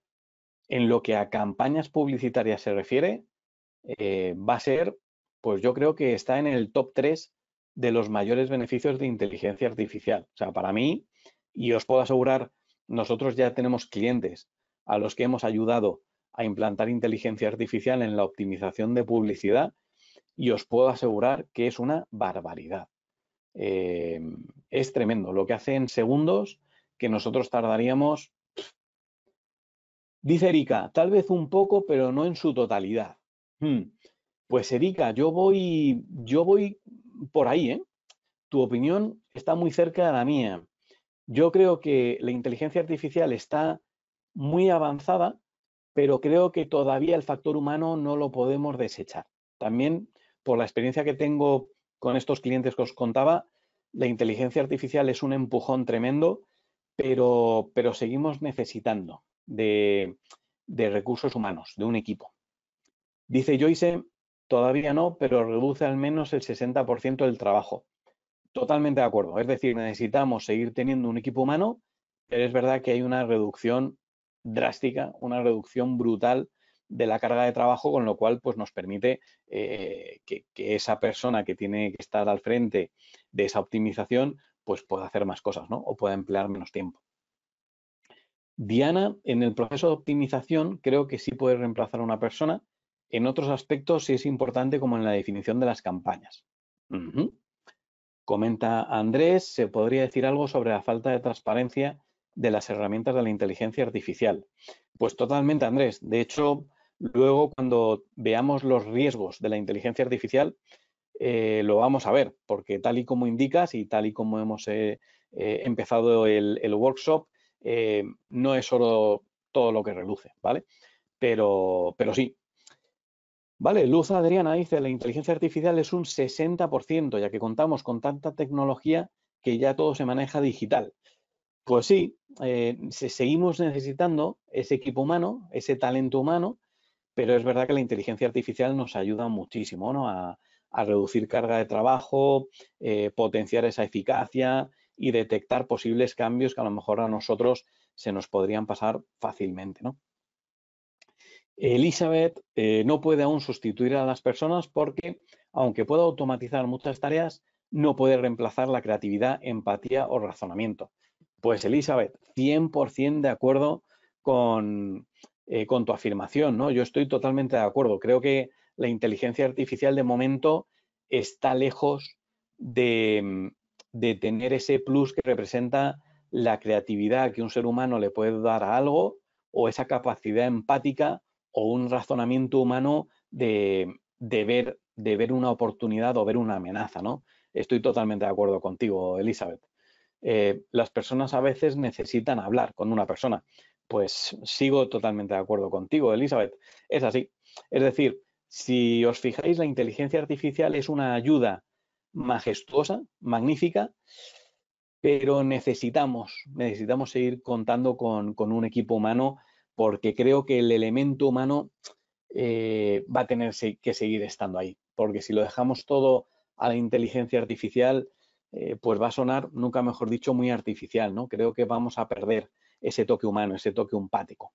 en lo que a campañas publicitarias se refiere, eh, va a ser, pues yo creo que está en el top 3 de los mayores beneficios de inteligencia artificial. O sea, para mí, y os puedo asegurar, nosotros ya tenemos clientes a los que hemos ayudado a implantar inteligencia artificial en la optimización de publicidad y os puedo asegurar que es una barbaridad. Eh, es tremendo lo que hace en segundos que nosotros tardaríamos Dice Erika, tal vez un poco, pero no en su totalidad. Hmm. Pues Erika, yo voy, yo voy por ahí, ¿eh? Tu opinión está muy cerca de la mía. Yo creo que la inteligencia artificial está muy avanzada, pero creo que todavía el factor humano no lo podemos desechar. También por la experiencia que tengo con estos clientes que os contaba, la inteligencia artificial es un empujón tremendo, pero seguimos necesitando de, recursos humanos, de un equipo. Dice Joyce, todavía no, pero reduce al menos el 60% del trabajo. Totalmente de acuerdo. Es decir, necesitamos seguir teniendo un equipo humano, pero es verdad que hay una reducción drástica, una reducción brutal de la carga de trabajo, con lo cual pues, nos permite eh, que, que, esa persona que tiene que estar al frente de esa optimización pues, pueda hacer más cosas ¿no? o pueda emplear menos tiempo. Diana, en el proceso de optimización, creo que sí puede reemplazar a una persona. En otros aspectos sí es importante, como en la definición de las campañas. Comenta Andrés, ¿se podría decir algo sobre la falta de transparencia de las herramientas de la inteligencia artificial? Pues totalmente, Andrés. De hecho, luego cuando veamos los riesgos de la inteligencia artificial, eh, lo vamos a ver, porque tal y como indicas y tal y como hemos eh, eh, empezado el workshop, eh, no es solo todo lo que reduce, ¿vale? Pero, sí. Vale, Luz Adriana dice, la inteligencia artificial es un 60%, ya que contamos con tanta tecnología que ya todo se maneja digital. Pues sí, eh, seguimos necesitando ese equipo humano, ese talento humano, pero es verdad que la inteligencia artificial nos ayuda muchísimo ¿no? a, reducir carga de trabajo, eh, potenciar esa eficacia y detectar posibles cambios que a lo mejor a nosotros se nos podrían pasar fácilmente. ¿no? Elizabeth eh, no puede aún sustituir a las personas porque, aunque pueda automatizar muchas tareas, no puede reemplazar la creatividad, empatía o razonamiento. Pues Elizabeth, 100% de acuerdo con, eh, con tu afirmación, ¿no? Yo estoy totalmente de acuerdo. Creo que la inteligencia artificial de momento está lejos de, de tener ese plus que representa la creatividad que un ser humano le puede dar a algo o esa capacidad empática o un razonamiento humano de, ver, de ver una oportunidad o ver una amenaza, ¿no? Estoy totalmente de acuerdo contigo, Elizabeth. Eh, las personas a veces necesitan hablar con una persona. Pues sigo totalmente de acuerdo contigo, Elizabeth. Es así. Es decir, si os fijáis, la inteligencia artificial es una ayuda majestuosa, magnífica, pero necesitamos, necesitamos seguir contando con, un equipo humano porque creo que el elemento humano eh, va a tener que seguir estando ahí, porque si lo dejamos todo a la inteligencia artificial, eh, pues va a sonar, nunca mejor dicho, muy artificial, ¿no? Creo que vamos a perder ese toque humano, ese toque empático.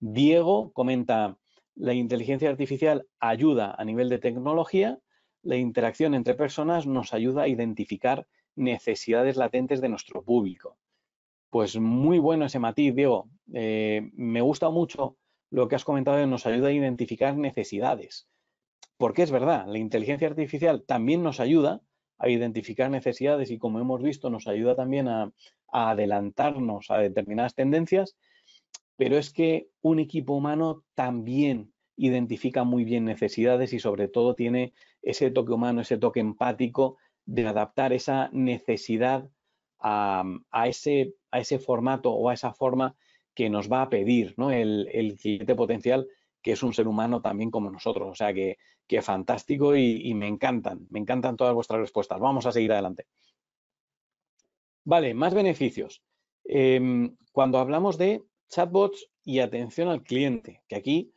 Diego comenta, la inteligencia artificial ayuda a nivel de tecnología, la interacción entre personas nos ayuda a identificar necesidades latentes de nuestro público. Pues muy bueno ese matiz, Diego. Eh, me gusta mucho lo que has comentado de nos ayuda a identificar necesidades. Porque es verdad, la inteligencia artificial también nos ayuda a identificar necesidades y como hemos visto nos ayuda también a adelantarnos a determinadas tendencias, pero es que un equipo humano también identifica muy bien necesidades y sobre todo tiene ese toque humano, ese toque empático, de adaptar esa necesidad a, ese, a ese formato o a esa forma que nos va a pedir ¿no? el, el, cliente potencial, que es un ser humano también como nosotros. O sea que, fantástico y, me encantan, me encantan todas vuestras respuestas. Vamos a seguir adelante. Vale, más beneficios. Em, cuando hablamos de chatbots y atención al cliente, que aquí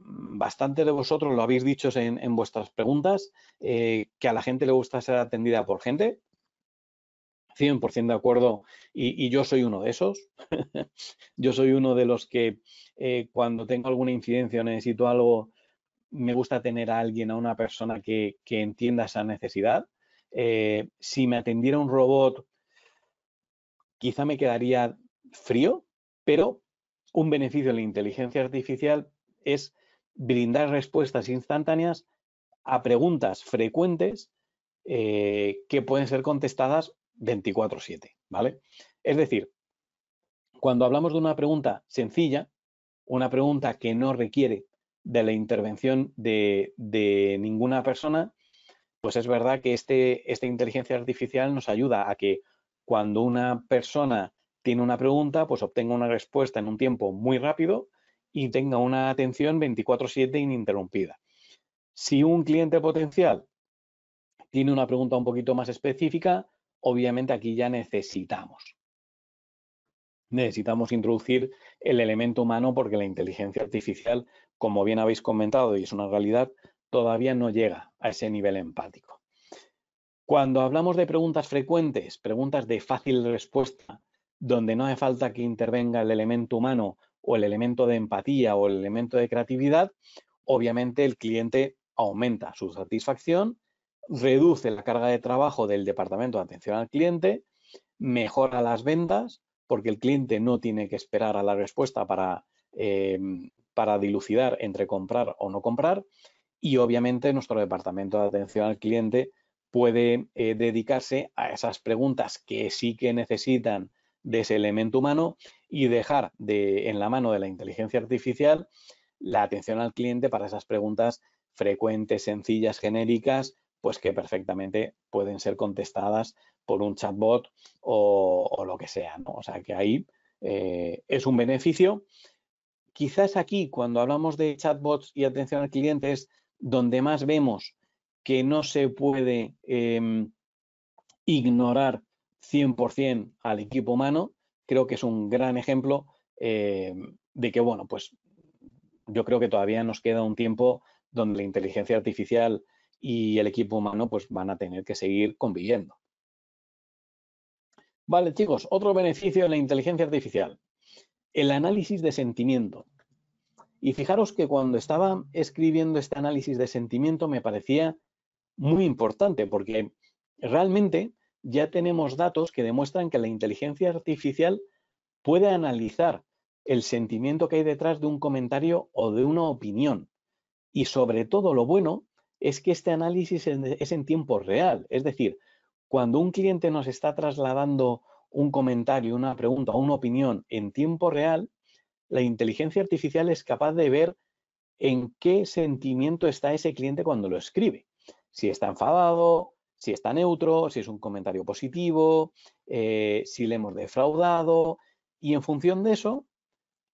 Bastante de vosotros lo habéis dicho en, vuestras preguntas, eh, que a la gente le gusta ser atendida por gente. 100% de acuerdo y, yo soy uno de esos. yo soy uno de los que eh, cuando tengo alguna incidencia o necesito algo, me gusta tener a alguien, a una persona que, entienda esa necesidad. Eh, si me atendiera un robot, quizá me quedaría frío, pero un beneficio de la inteligencia artificial es brindar respuestas instantáneas a preguntas frecuentes eh, que pueden ser contestadas 24/7, ¿vale? Es decir, cuando hablamos de una pregunta sencilla, una pregunta que no requiere de la intervención de, de ninguna persona, pues es verdad que este, esta inteligencia artificial nos ayuda a que cuando una persona tiene una pregunta, pues obtenga una respuesta en un tiempo muy rápido y tenga una atención 24/7 ininterrumpida. Si un cliente potencial tiene una pregunta un poquito más específica, obviamente aquí ya necesitamos. Necesitamos introducir el elemento humano porque la inteligencia artificial, como bien habéis comentado y es una realidad, todavía no llega a ese nivel empático. Cuando hablamos de preguntas frecuentes, preguntas de fácil respuesta, donde no hace falta que intervenga el elemento humano o el elemento de empatía o el elemento de creatividad, obviamente el cliente aumenta su satisfacción, reduce la carga de trabajo del departamento de atención al cliente, mejora las ventas, porque el cliente no tiene que esperar a la respuesta para, em, para dilucidar entre comprar o no comprar. Y obviamente nuestro departamento de atención al cliente puede eh, dedicarse a esas preguntas que sí que necesitan de ese elemento humano y dejar de, en la mano de la inteligencia artificial la atención al cliente para esas preguntas frecuentes, sencillas, genéricas, pues que perfectamente pueden ser contestadas por un chatbot o, lo que sea. O sea que ahí eh, es un beneficio. Quizás aquí, cuando hablamos de chatbots y atención al cliente, es donde más vemos que no se puede em, ignorar 100% al equipo humano, creo que es un gran ejemplo eh, de que, bueno, pues yo creo que todavía nos queda un tiempo donde la inteligencia artificial y el equipo humano pues van a tener que seguir conviviendo. Vale, chicos, otro beneficio de la inteligencia artificial, el análisis de sentimiento. Y fijaros que cuando estaba escribiendo este análisis de sentimiento me parecía muy importante porque realmente ya tenemos datos que demuestran que la inteligencia artificial puede analizar el sentimiento que hay detrás de un comentario o de una opinión. Y sobre todo lo bueno es que este análisis es en tiempo real. Es decir, cuando un cliente nos está trasladando un comentario, una pregunta o una opinión en tiempo real, la inteligencia artificial es capaz de ver en qué sentimiento está ese cliente cuando lo escribe. Si está enfadado, si está neutro, si es un comentario positivo, eh, si le hemos defraudado y en función de eso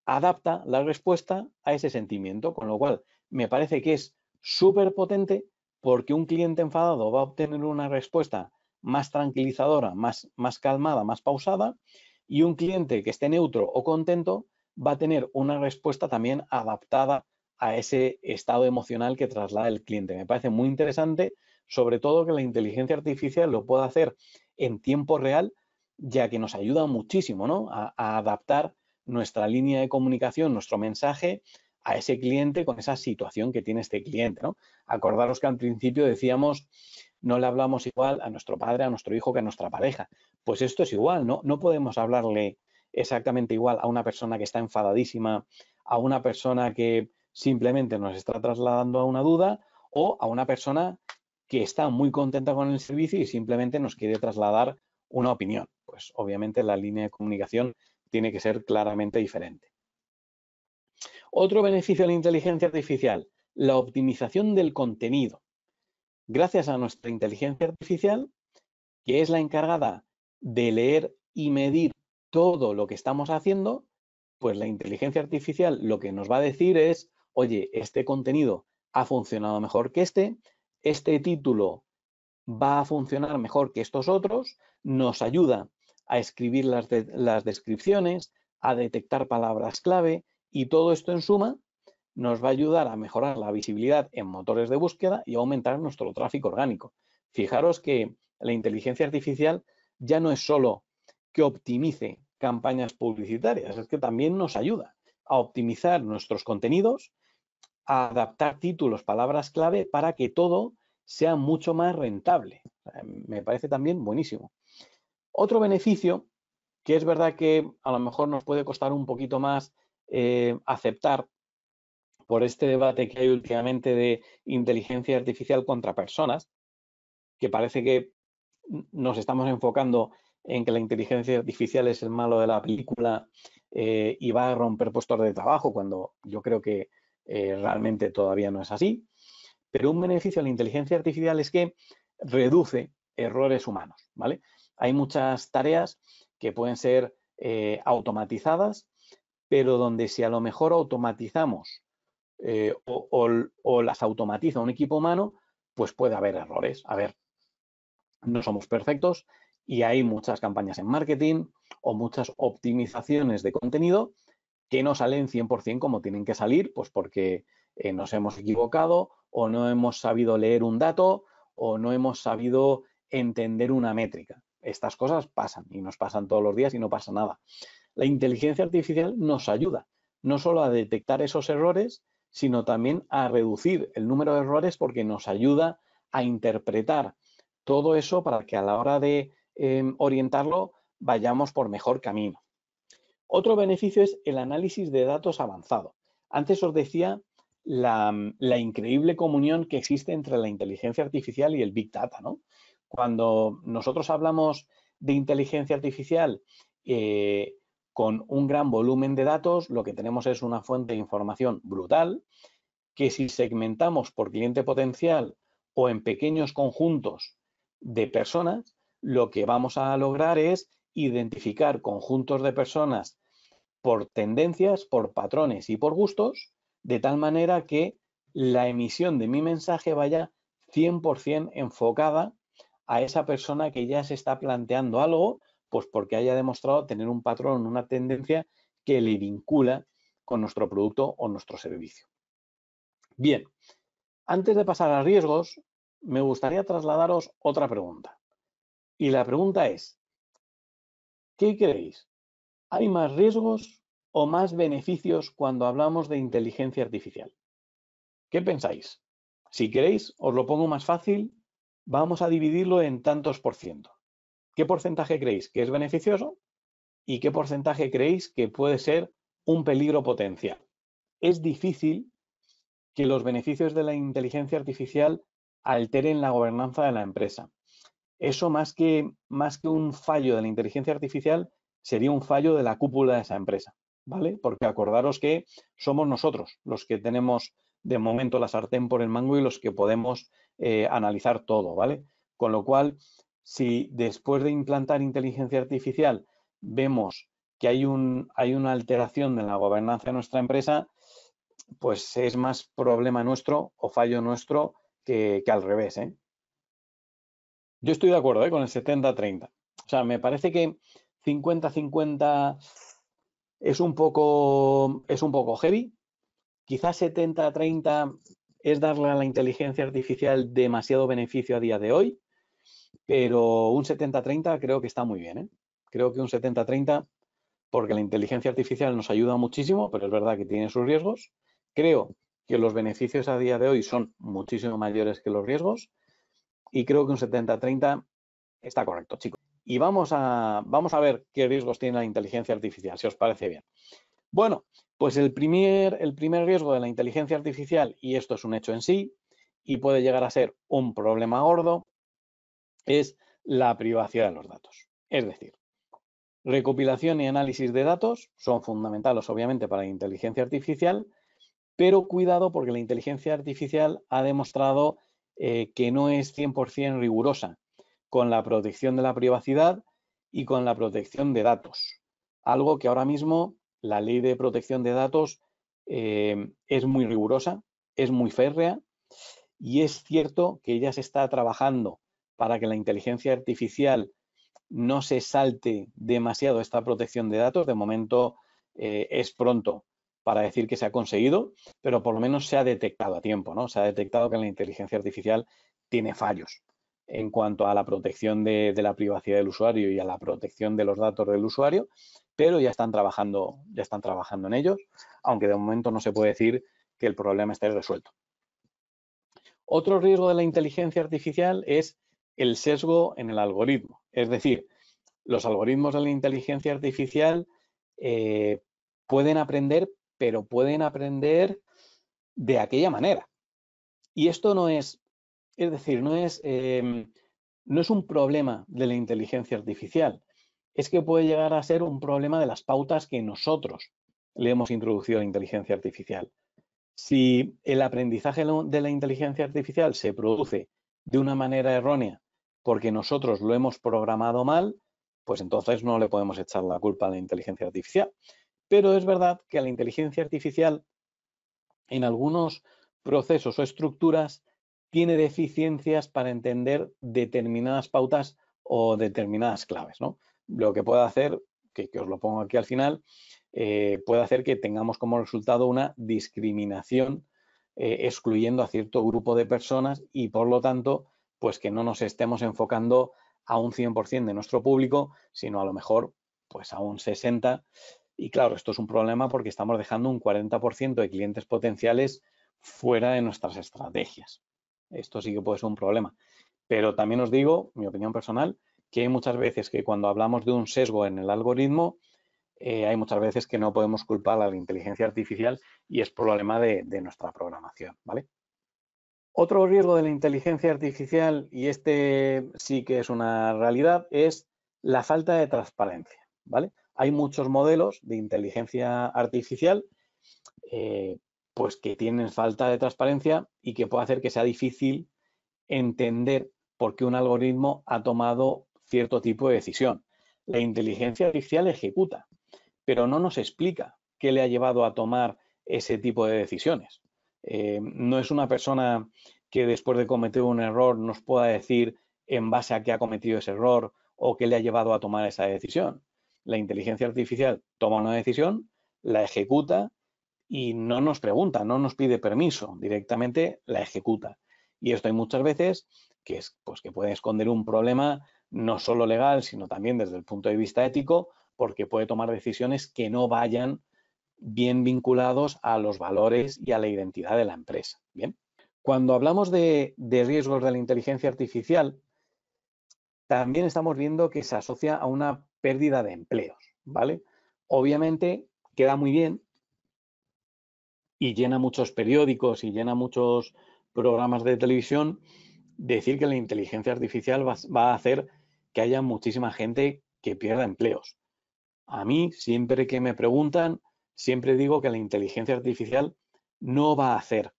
adapta la respuesta a ese sentimiento, con lo cual me parece que es súper potente porque un cliente enfadado va a obtener una respuesta más tranquilizadora, más, más calmada, más pausada y un cliente que esté neutro o contento va a tener una respuesta también adaptada a ese estado emocional que traslada el cliente. Me parece muy interesante sobre todo que la inteligencia artificial lo pueda hacer en tiempo real, ya que nos ayuda muchísimo ¿no? a, adaptar nuestra línea de comunicación, nuestro mensaje a ese cliente con esa situación que tiene este cliente. ¿no? Acordaros que al principio decíamos, no le hablamos igual a nuestro padre, a nuestro hijo que a nuestra pareja. Pues esto es igual, ¿no? No podemos hablarle exactamente igual a una persona que está enfadadísima, a una persona que simplemente nos está trasladando a una duda o a una persona que está muy contenta con el servicio y simplemente nos quiere trasladar una opinión. Pues obviamente la línea de comunicación tiene que ser claramente diferente. Otro beneficio de la inteligencia artificial, la optimización del contenido. Gracias a nuestra inteligencia artificial, que es la encargada de leer y medir todo lo que estamos haciendo, pues la inteligencia artificial lo que nos va a decir es, oye, este contenido ha funcionado mejor que este, este título va a funcionar mejor que estos otros, nos ayuda a escribir las, descripciones, a detectar palabras clave y todo esto en suma nos va a ayudar a mejorar la visibilidad en motores de búsqueda y a aumentar nuestro tráfico orgánico. Fijaros que la inteligencia artificial ya no es solo que optimice campañas publicitarias, es que también nos ayuda a optimizar nuestros contenidos adaptar títulos, palabras clave, para que todo sea mucho más rentable. Me parece también buenísimo. Otro beneficio, que es verdad que a lo mejor nos puede costar un poquito más eh, aceptar por este debate que hay últimamente de inteligencia artificial contra personas, que parece que nos estamos enfocando en que la inteligencia artificial es el malo de la película eh, y va a romper puestos de trabajo, cuando yo creo que eh, realmente todavía no es así. Pero un beneficio de la inteligencia artificial es que reduce errores humanos, ¿vale? Hay muchas tareas que pueden ser eh, automatizadas, pero donde si a lo mejor automatizamos eh, o, o, las automatiza un equipo humano, pues puede haber errores. A ver, no somos perfectos y hay muchas campañas en marketing o muchas optimizaciones de contenido que no salen 100% como tienen que salir, pues porque eh, nos hemos equivocado o no hemos sabido leer un dato o no hemos sabido entender una métrica. Estas cosas pasan y nos pasan todos los días y no pasa nada. La inteligencia artificial nos ayuda no solo a detectar esos errores, sino también a reducir el número de errores porque nos ayuda a interpretar todo eso para que a la hora de em, orientarlo vayamos por mejor camino. Otro beneficio es el análisis de datos avanzado. Antes os decía la, increíble comunión que existe entre la inteligencia artificial y el Big Data. Cuando nosotros hablamos de inteligencia artificial eh, con un gran volumen de datos, lo que tenemos es una fuente de información brutal que si segmentamos por cliente potencial o en pequeños conjuntos de personas, lo que vamos a lograr es identificar conjuntos de personas por tendencias, por patrones y por gustos, de tal manera que la emisión de mi mensaje vaya 100% enfocada a esa persona que ya se está planteando algo, pues porque haya demostrado tener un patrón, una tendencia que le vincula con nuestro producto o nuestro servicio. Bien, antes de pasar a riesgos, me gustaría trasladaros otra pregunta. Y la pregunta es, ¿qué creéis? ¿Hay más riesgos o más beneficios cuando hablamos de inteligencia artificial? ¿Qué pensáis? Si queréis, os lo pongo más fácil, vamos a dividirlo en tantos por ciento. ¿Qué porcentaje creéis que es beneficioso y qué porcentaje creéis que puede ser un peligro potencial? Es difícil que los beneficios de la inteligencia artificial alteren la gobernanza de la empresa. Eso más que, más que un fallo de la inteligencia artificial sería un fallo de la cúpula de esa empresa, ¿vale? Porque acordaros que somos nosotros los que tenemos de momento la sartén por el mango y los que podemos eh, analizar todo, ¿vale? Con lo cual, si después de implantar inteligencia artificial vemos que hay, un, hay una alteración en la gobernanza de nuestra empresa, pues es más problema nuestro o fallo nuestro que, al revés. ¿eh? Yo estoy de acuerdo ¿eh? con el 70-30. O sea, me parece que 50-50 es un poco es un poco heavy. Quizás 70-30 es darle a la inteligencia artificial demasiado beneficio a día de hoy, pero un 70-30 creo que está muy bien. ¿eh? Creo que un 70-30, porque la inteligencia artificial nos ayuda muchísimo, pero es verdad que tiene sus riesgos. Creo que los beneficios a día de hoy son muchísimo mayores que los riesgos y creo que un 70-30 está correcto, chicos y vamos a, vamos a ver qué riesgos tiene la inteligencia artificial, si os parece bien. Bueno, pues el primer, el primer riesgo de la inteligencia artificial, y esto es un hecho en sí, y puede llegar a ser un problema gordo, es la privacidad de los datos. Es decir, recopilación y análisis de datos son fundamentales, obviamente, para la inteligencia artificial, pero cuidado porque la inteligencia artificial ha demostrado eh, que no es 100% rigurosa con la protección de la privacidad y con la protección de datos. Algo que ahora mismo la ley de protección de datos eh, es muy rigurosa, es muy férrea y es cierto que ya se está trabajando para que la inteligencia artificial no se salte demasiado esta protección de datos. De momento eh, es pronto para decir que se ha conseguido, pero por lo menos se ha detectado a tiempo, ¿no? Se ha detectado que la inteligencia artificial tiene fallos en cuanto a la protección de, la privacidad del usuario y a la protección de los datos del usuario, pero ya están trabajando, ya están trabajando en ellos, aunque de momento no se puede decir que el problema esté resuelto. Otro riesgo de la inteligencia artificial es el sesgo en el algoritmo, es decir, los algoritmos de la inteligencia artificial eh, pueden aprender, pero pueden aprender de aquella manera. Y esto no es es decir, no es, em, no es un problema de la inteligencia artificial, es que puede llegar a ser un problema de las pautas que nosotros le hemos introducido a la inteligencia artificial. Si el aprendizaje de la inteligencia artificial se produce de una manera errónea porque nosotros lo hemos programado mal, pues entonces no le podemos echar la culpa a la inteligencia artificial. Pero es verdad que la inteligencia artificial en algunos procesos o estructuras tiene deficiencias para entender determinadas pautas o determinadas claves. ¿no? Lo que puede hacer, que, os lo pongo aquí al final, eh, puede hacer que tengamos como resultado una discriminación eh, excluyendo a cierto grupo de personas y por lo tanto, pues que no nos estemos enfocando a un 100% de nuestro público, sino a lo mejor pues a un 60%. Y claro, esto es un problema porque estamos dejando un 40% de clientes potenciales fuera de nuestras estrategias. Esto sí que puede ser un problema. Pero también os digo, mi opinión personal, que hay muchas veces que cuando hablamos de un sesgo en el algoritmo, eh, hay muchas veces que no podemos culpar a la inteligencia artificial y es problema de, nuestra programación, ¿vale? Otro riesgo de la inteligencia artificial, y este sí que es una realidad, es la falta de transparencia, ¿vale? Hay muchos modelos de inteligencia artificial eh, pues que tienen falta de transparencia y que puede hacer que sea difícil entender por qué un algoritmo ha tomado cierto tipo de decisión. La inteligencia artificial ejecuta, pero no nos explica qué le ha llevado a tomar ese tipo de decisiones. Eh, no es una persona que después de cometer un error nos pueda decir en base a qué ha cometido ese error o qué le ha llevado a tomar esa decisión. La inteligencia artificial toma una decisión, la ejecuta y no nos pregunta, no nos pide permiso, directamente la ejecuta. Y esto hay muchas veces que, es, pues, que puede esconder un problema no solo legal, sino también desde el punto de vista ético, porque puede tomar decisiones que no vayan bien vinculados a los valores y a la identidad de la empresa. Bien. Cuando hablamos de, de riesgos de la inteligencia artificial, también estamos viendo que se asocia a una pérdida de empleos, ¿vale? Obviamente queda muy bien y llena muchos periódicos y llena muchos programas de televisión, decir que la inteligencia artificial va, a hacer que haya muchísima gente que pierda empleos. A mí, siempre que me preguntan, siempre digo que la inteligencia artificial no va a hacer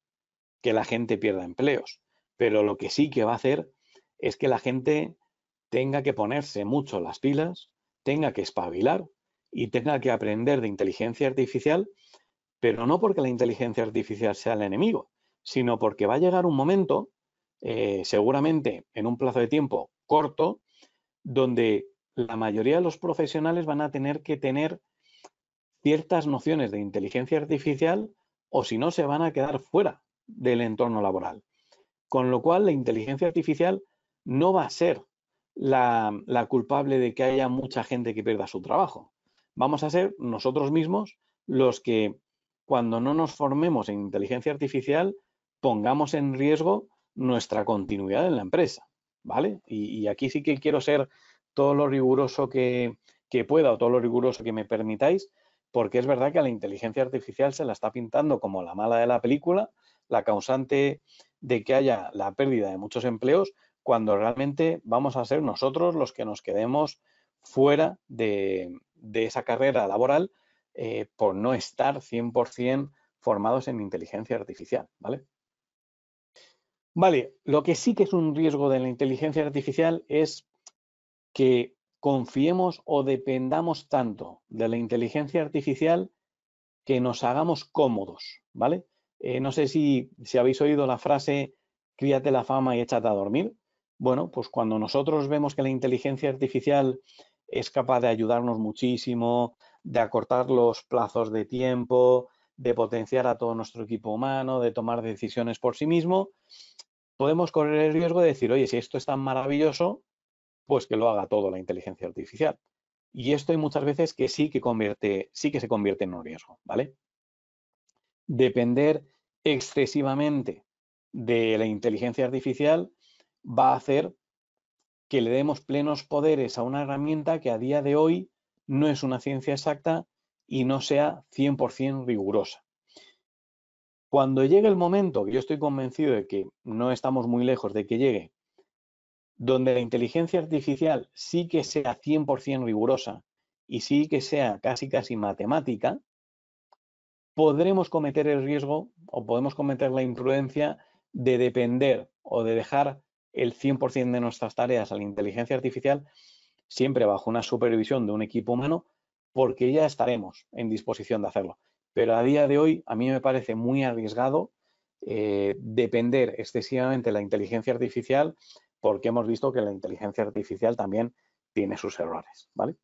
que la gente pierda empleos, pero lo que sí que va a hacer es que la gente tenga que ponerse mucho las pilas, tenga que espabilar y tenga que aprender de inteligencia artificial pero no porque la inteligencia artificial sea el enemigo, sino porque va a llegar un momento, eh, seguramente en un plazo de tiempo corto, donde la mayoría de los profesionales van a tener que tener ciertas nociones de inteligencia artificial o si no se van a quedar fuera del entorno laboral. Con lo cual la inteligencia artificial no va a ser la, culpable de que haya mucha gente que pierda su trabajo. Vamos a ser nosotros mismos los que cuando no nos formemos en inteligencia artificial, pongamos en riesgo nuestra continuidad en la empresa, ¿vale? Y, aquí sí que quiero ser todo lo riguroso que, pueda o todo lo riguroso que me permitáis, porque es verdad que a la inteligencia artificial se la está pintando como la mala de la película, la causante de que haya la pérdida de muchos empleos, cuando realmente vamos a ser nosotros los que nos quedemos fuera de esa carrera laboral eh, por no estar 100% formados en inteligencia artificial, ¿vale? Vale, lo que sí que es un riesgo de la inteligencia artificial es que confiemos o dependamos tanto de la inteligencia artificial que nos hagamos cómodos, ¿vale? Eh, no sé si, si habéis oído la frase críate la fama y échate a dormir. Bueno, pues cuando nosotros vemos que la inteligencia artificial es capaz de ayudarnos muchísimo, de acortar los plazos de tiempo, de potenciar a todo nuestro equipo humano, de tomar decisiones por sí mismo, podemos correr el riesgo de decir, oye, si esto es tan maravilloso, pues que lo haga todo la inteligencia artificial. Y esto hay muchas veces que sí que convierte, sí que se convierte en un riesgo, ¿vale? Depender excesivamente de la inteligencia artificial va a hacer que le demos plenos poderes a una herramienta que a día de hoy no es una ciencia exacta y no sea 100% rigurosa. Cuando llegue el momento, que yo estoy convencido de que no estamos muy lejos de que llegue, donde la inteligencia artificial sí que sea 100% rigurosa y sí que sea casi casi matemática, podremos cometer el riesgo o podemos cometer la imprudencia de depender o de dejar el 100% de nuestras tareas a la inteligencia artificial siempre bajo una supervisión de un equipo humano, porque ya estaremos en disposición de hacerlo. Pero a día de hoy a mí me parece muy arriesgado eh, depender excesivamente de la inteligencia artificial, porque hemos visto que la inteligencia artificial también tiene sus errores. ¿vale?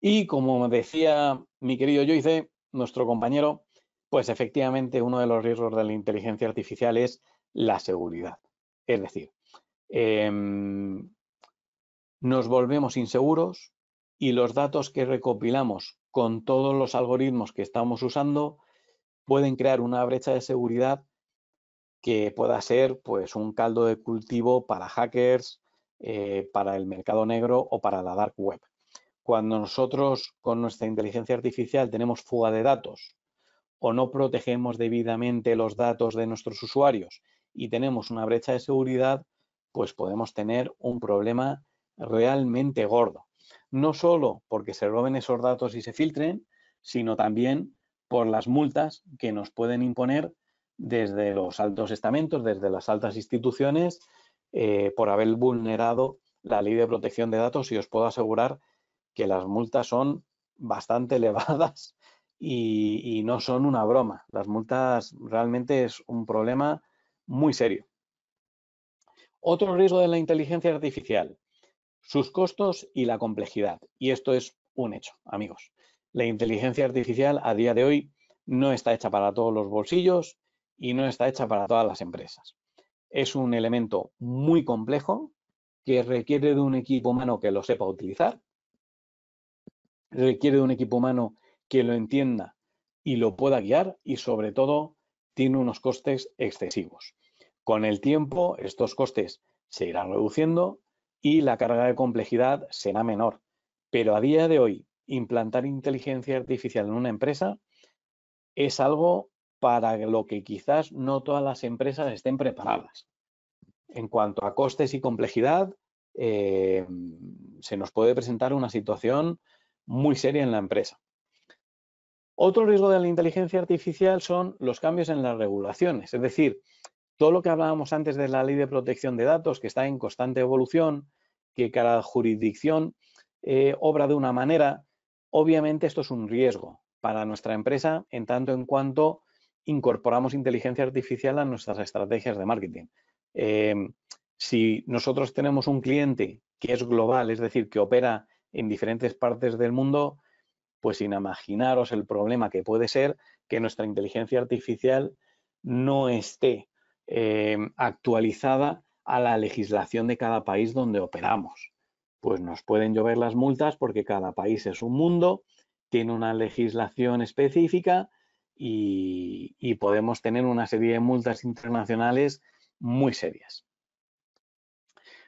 Y como decía mi querido Joyce, nuestro compañero, pues efectivamente uno de los riesgos de la inteligencia artificial es la seguridad. Es decir, em, nos volvemos inseguros y los datos que recopilamos con todos los algoritmos que estamos usando pueden crear una brecha de seguridad que pueda ser pues, un caldo de cultivo para hackers, eh, para el mercado negro o para la dark web. Cuando nosotros con nuestra inteligencia artificial tenemos fuga de datos o no protegemos debidamente los datos de nuestros usuarios y tenemos una brecha de seguridad, pues podemos tener un problema realmente gordo. No solo porque se roben esos datos y se filtren, sino también por las multas que nos pueden imponer desde los altos estamentos, desde las altas instituciones, eh, por haber vulnerado la ley de protección de datos y os puedo asegurar que las multas son bastante elevadas y, y no son una broma. Las multas realmente es un problema muy serio. Otro riesgo de la inteligencia artificial, sus costos y la complejidad. Y esto es un hecho, amigos. La inteligencia artificial a día de hoy no está hecha para todos los bolsillos y no está hecha para todas las empresas. Es un elemento muy complejo que requiere de un equipo humano que lo sepa utilizar, requiere de un equipo humano que lo entienda y lo pueda guiar y sobre todo tiene unos costes excesivos. Con el tiempo estos costes se irán reduciendo y la carga de complejidad será menor. Pero a día de hoy, implantar inteligencia artificial en una empresa es algo para lo que quizás no todas las empresas estén preparadas. En cuanto a costes y complejidad, eh, se nos puede presentar una situación muy seria en la empresa. Otro riesgo de la inteligencia artificial son los cambios en las regulaciones, es decir, todo lo que hablábamos antes de la ley de protección de datos, que está en constante evolución, que cada jurisdicción eh, obra de una manera, obviamente esto es un riesgo para nuestra empresa en tanto en cuanto incorporamos inteligencia artificial a nuestras estrategias de marketing. Em, si nosotros tenemos un cliente que es global, es decir, que opera en diferentes partes del mundo, pues sin imaginaros el problema que puede ser que nuestra inteligencia artificial no esté eh, actualizada a la legislación de cada país donde operamos. Pues nos pueden llover las multas porque cada país es un mundo, tiene una legislación específica y podemos tener una serie de multas internacionales muy serias.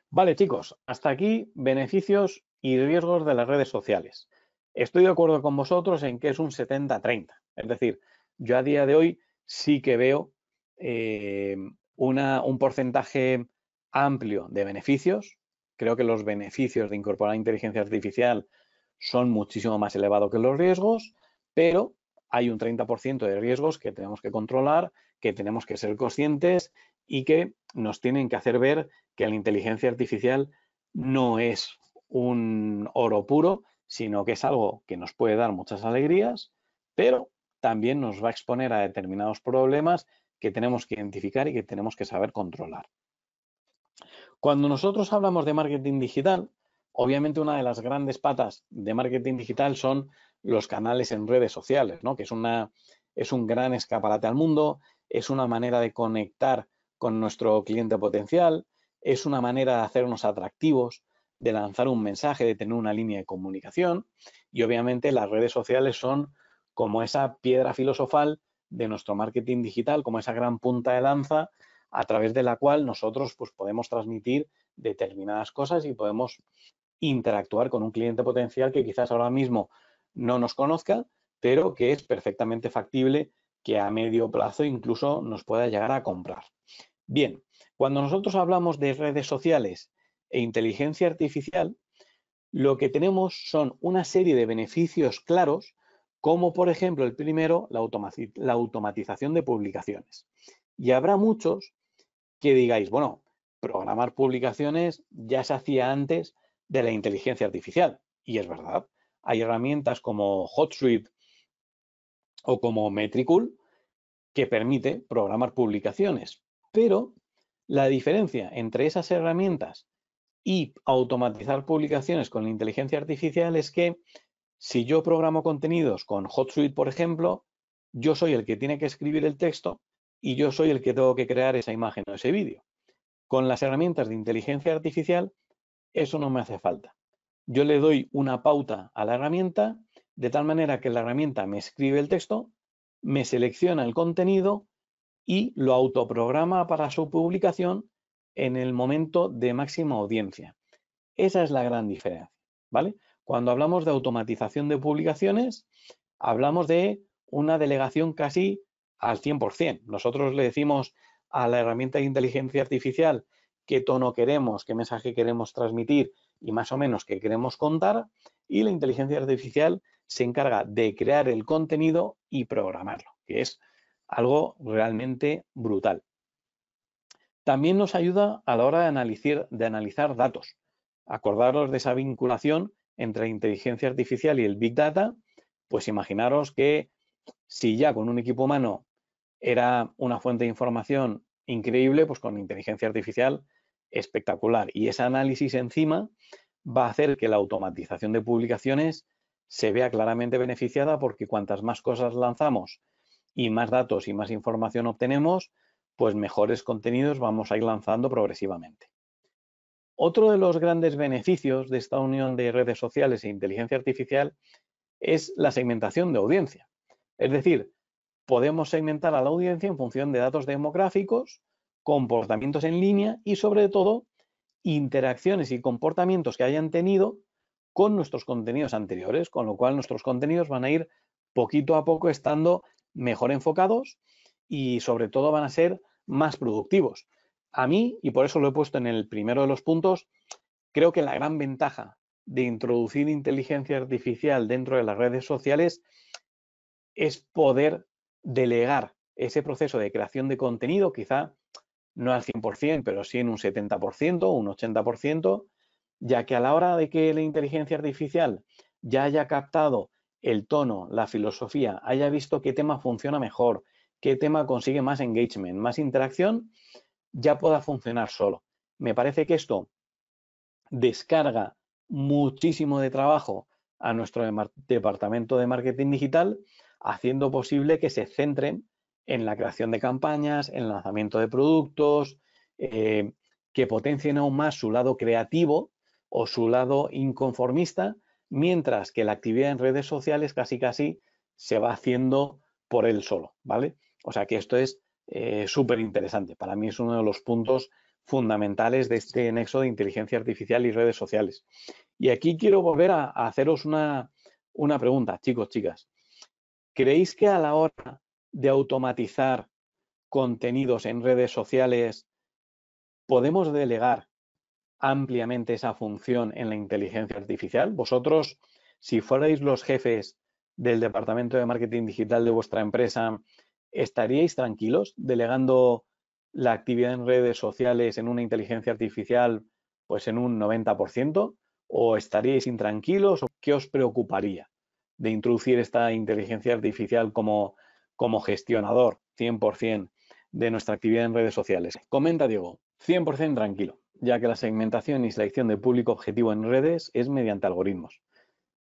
Vale, chicos, hasta aquí beneficios y riesgos de las redes sociales. Estoy de acuerdo con vosotros en que es un 70-30. Es decir, yo a día de hoy sí que veo eh, un porcentaje amplio de beneficios. Creo que los beneficios de incorporar inteligencia artificial son muchísimo más elevados que los riesgos, pero hay un 30% de riesgos que tenemos que controlar, que tenemos que ser conscientes y que nos tienen que hacer ver que la inteligencia artificial no es un oro puro, sino que es algo que nos puede dar muchas alegrías, pero también nos va a exponer a determinados problemas que tenemos que identificar y que tenemos que saber controlar. Cuando nosotros hablamos de marketing digital, obviamente una de las grandes patas de marketing digital son los canales en redes sociales, ¿no? que es, una, es un gran escaparate al mundo, es una manera de conectar con nuestro cliente potencial, es una manera de hacernos atractivos, de lanzar un mensaje, de tener una línea de comunicación y obviamente las redes sociales son como esa piedra filosofal de nuestro marketing digital como esa gran punta de lanza a través de la cual nosotros pues, podemos transmitir determinadas cosas y podemos interactuar con un cliente potencial que quizás ahora mismo no nos conozca, pero que es perfectamente factible que a medio plazo incluso nos pueda llegar a comprar. Bien, cuando nosotros hablamos de redes sociales e inteligencia artificial, lo que tenemos son una serie de beneficios claros como por ejemplo el primero, la, automatización de publicaciones. Y habrá muchos que digáis, bueno, programar publicaciones ya se hacía antes de la inteligencia artificial. Y es verdad, hay herramientas como HotSuite o como Metricool que permite programar publicaciones. Pero la diferencia entre esas herramientas y automatizar publicaciones con la inteligencia artificial es que si yo programo contenidos con HotSuite, por ejemplo, yo soy el que tiene que escribir el texto y yo soy el que tengo que crear esa imagen o ese vídeo. Con las herramientas de inteligencia artificial, eso no me hace falta. Yo le doy una pauta a la herramienta de tal manera que la herramienta me escribe el texto, me selecciona el contenido y lo autoprograma para su publicación en el momento de máxima audiencia. Esa es la gran diferencia, ¿vale? Cuando hablamos de automatización de publicaciones, hablamos de una delegación casi al 100%. Nosotros le decimos a la herramienta de inteligencia artificial qué tono queremos, qué mensaje queremos transmitir y más o menos qué queremos contar y la inteligencia artificial se encarga de crear el contenido y programarlo, que es algo realmente brutal. También nos ayuda a la hora de analizar, datos, acordaros de esa vinculación entre inteligencia artificial y el Big Data, pues imaginaros que si ya con un equipo humano era una fuente de información increíble, pues con inteligencia artificial espectacular. Y ese análisis encima va a hacer que la automatización de publicaciones se vea claramente beneficiada porque cuantas más cosas lanzamos y más datos y más información obtenemos, pues mejores contenidos vamos a ir lanzando progresivamente. Otro de los grandes beneficios de esta unión de redes sociales e inteligencia artificial es la segmentación de audiencia. Es decir, podemos segmentar a la audiencia en función de datos demográficos, comportamientos en línea y sobre todo interacciones y comportamientos que hayan tenido con nuestros contenidos anteriores, con lo cual nuestros contenidos van a ir poquito a poco estando mejor enfocados y sobre todo van a ser más productivos a mí, y por eso lo he puesto en el primero de los puntos, creo que la gran ventaja de introducir inteligencia artificial dentro de las redes sociales es poder delegar ese proceso de creación de contenido, quizá no al 100%, pero sí en un 70%, un 80%, ya que a la hora de que la inteligencia artificial ya haya captado el tono, la filosofía, haya visto qué tema funciona mejor, qué tema consigue más engagement, más interacción, ya pueda funcionar solo. Me parece que esto descarga muchísimo de trabajo a nuestro departamento de marketing digital, haciendo posible que se centren en la creación de campañas, en el lanzamiento de productos, eh, que potencien aún más su lado creativo o su lado inconformista, mientras que la actividad en redes sociales casi casi se va haciendo por él solo, ¿vale? O sea que esto es eh, súper interesante. Para mí es uno de los puntos fundamentales de este nexo de inteligencia artificial y redes sociales. Y aquí quiero volver a, haceros una, una pregunta, chicos, chicas. ¿Creéis que a la hora de automatizar contenidos en redes sociales podemos delegar ampliamente esa función en la inteligencia artificial? Vosotros, si fuerais los jefes del departamento de marketing digital de vuestra empresa ¿estaríais tranquilos delegando la actividad en redes sociales en una inteligencia artificial pues en un 90%? ¿O estaríais intranquilos? ¿O qué os preocuparía de introducir esta inteligencia artificial como, como gestionador 100% de nuestra actividad en redes sociales? Comenta Diego, 100% tranquilo, ya que la segmentación y selección de público objetivo en redes es mediante algoritmos.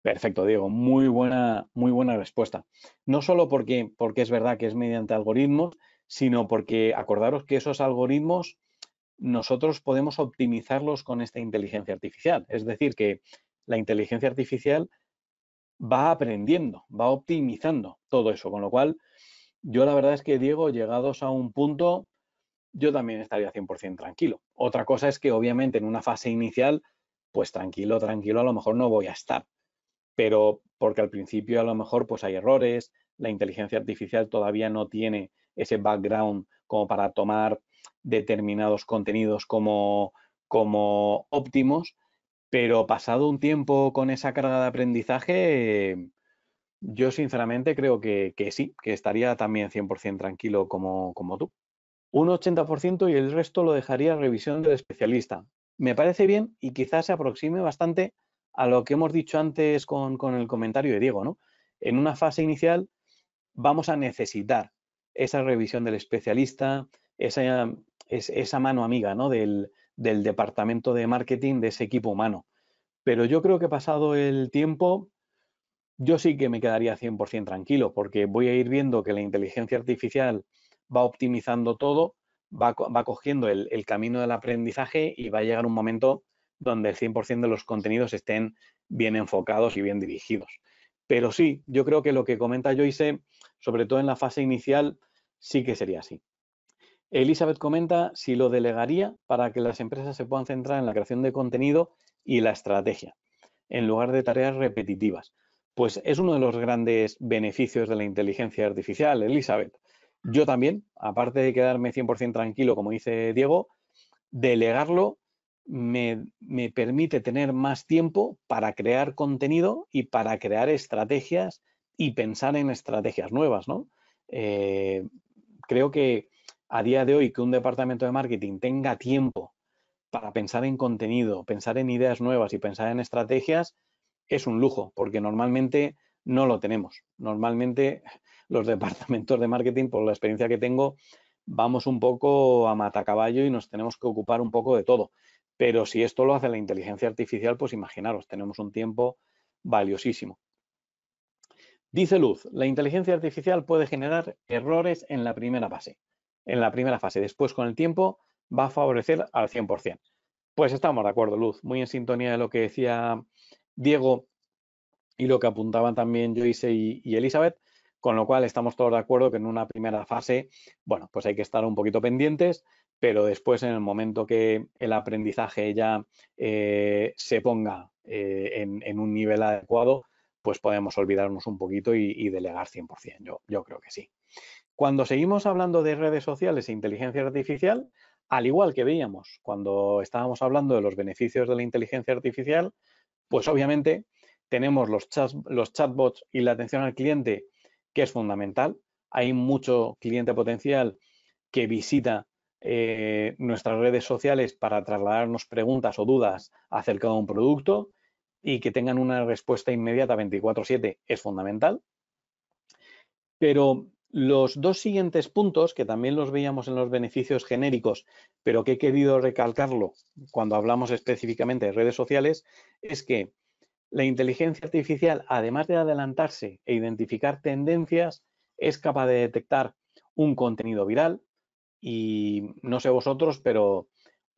Perfecto, Diego. Muy buena, muy buena respuesta. No solo porque, porque es verdad que es mediante algoritmos, sino porque acordaros que esos algoritmos nosotros podemos optimizarlos con esta inteligencia artificial. Es decir, que la inteligencia artificial va aprendiendo, va optimizando todo eso. Con lo cual, yo la verdad es que, Diego, llegados a un punto, yo también estaría 100% tranquilo. Otra cosa es que, obviamente, en una fase inicial, pues tranquilo, tranquilo, a lo mejor no voy a estar pero porque al principio a lo mejor pues hay errores, la inteligencia artificial todavía no tiene ese background como para tomar determinados contenidos como, óptimos, pero pasado un tiempo con esa carga de aprendizaje, em, yo sinceramente creo que, sí, que estaría también 100% tranquilo como, tú. Un 80% y el resto lo dejaría revisión del especialista. Me parece bien y quizás se aproxime bastante a lo que hemos dicho antes con, el comentario de Diego, ¿no? En una fase inicial vamos a necesitar esa revisión del especialista, esa, esa mano amiga ¿no? del, departamento de marketing, de ese equipo humano. Pero yo creo que pasado el tiempo, yo sí que me quedaría 100% tranquilo, porque voy a ir viendo que la inteligencia artificial va optimizando todo, va, cogiendo el, el, camino del aprendizaje y va a llegar un momento donde el 100% de los contenidos estén bien enfocados y bien dirigidos. Pero sí, yo creo que lo que comenta Joyce, sobre todo en la fase inicial, sí que sería así. Elizabeth comenta si lo delegaría para que las empresas se puedan centrar en la creación de contenido y la estrategia, en lugar de tareas repetitivas. Pues es uno de los grandes beneficios de la inteligencia artificial, Elizabeth. Yo también, aparte de quedarme 100% tranquilo, como dice Diego, delegarlo me, permite tener más tiempo para crear contenido y para crear estrategias y pensar en estrategias nuevas, ¿no? Eh, creo que a día de hoy que un departamento de marketing tenga tiempo para pensar en contenido, pensar en ideas nuevas y pensar en estrategias es un lujo, porque normalmente no lo tenemos. Normalmente los departamentos de marketing, por la experiencia que tengo, vamos un poco a matacaballo y nos tenemos que ocupar un poco de todo. Pero si esto lo hace la inteligencia artificial, pues imaginaros, tenemos un tiempo valiosísimo. Dice Luz, la inteligencia artificial puede generar errores en la primera fase. En la primera fase, después con el tiempo va a favorecer al 100%. Pues estamos de acuerdo, Luz, muy en sintonía de lo que decía Diego y lo que apuntaban también Joyce y, y Elizabeth, con lo cual estamos todos de acuerdo que en una primera fase, bueno, pues hay que estar un poquito pendientes, pero después en el momento que el aprendizaje ya eh, se ponga eh, en, un nivel adecuado, pues podemos olvidarnos un poquito y, delegar 100%, yo, yo creo que sí. Cuando seguimos hablando de redes sociales e inteligencia artificial, al igual que veíamos cuando estábamos hablando de los beneficios de la inteligencia artificial, pues obviamente tenemos los, los chatbots y la atención al cliente, que es fundamental. Hay mucho cliente potencial que visita eh, nuestras redes sociales para trasladarnos preguntas o dudas acerca de un producto y que tengan una respuesta inmediata 24/7 es fundamental. Pero los dos siguientes puntos, que también los veíamos en los beneficios genéricos, pero que he querido recalcarlo cuando hablamos específicamente de redes sociales, es que la inteligencia artificial, además de adelantarse e identificar tendencias, es capaz de detectar un contenido viral, y no sé vosotros, pero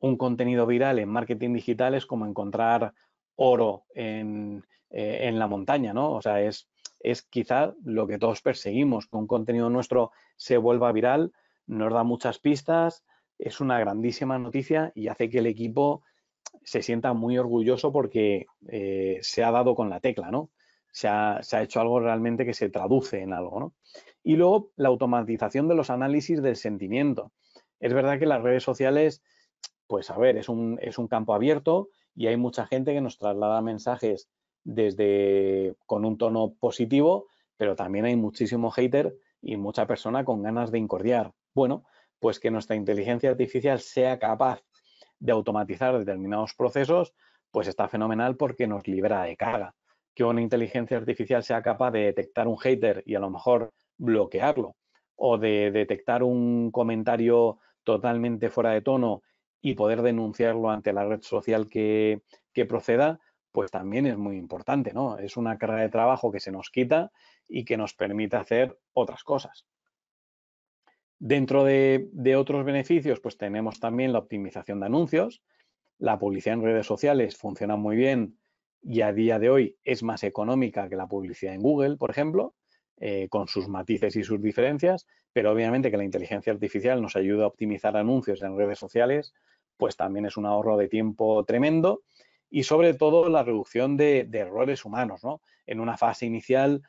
un contenido viral en marketing digital es como encontrar oro eh, en, la montaña, ¿no? O sea, es, es quizá lo que todos perseguimos, que un contenido nuestro se vuelva viral, nos da muchas pistas, es una grandísima noticia y hace que el equipo se sienta muy orgulloso porque eh, se ha dado con la tecla, ¿no? Se ha, se ha, hecho algo realmente que se traduce en algo, ¿no? Y luego la automatización de los análisis del sentimiento. Es verdad que las redes sociales, pues a ver, es un, es un campo abierto y hay mucha gente que nos traslada mensajes desde con un tono positivo, pero también hay muchísimo hater y mucha persona con ganas de incordiar. Bueno, pues que nuestra inteligencia artificial sea capaz de automatizar determinados procesos, pues está fenomenal porque nos libera de carga. Que una inteligencia artificial sea capaz de detectar un hater y a lo mejor bloquearlo o de detectar un comentario totalmente fuera de tono y poder denunciarlo ante la red social que, proceda, pues también es muy importante, ¿no? Es una carga de trabajo que se nos quita y que nos permite hacer otras cosas. Dentro de, otros beneficios, pues tenemos también la optimización de anuncios. La publicidad en redes sociales funciona muy bien y a día de hoy es más económica que la publicidad en Google, por ejemplo. Eh, con sus matices y sus diferencias, pero obviamente que la inteligencia artificial nos ayuda a optimizar anuncios en redes sociales, pues también es un ahorro de tiempo tremendo y sobre todo la reducción de, de errores humanos. ¿no? En una fase inicial,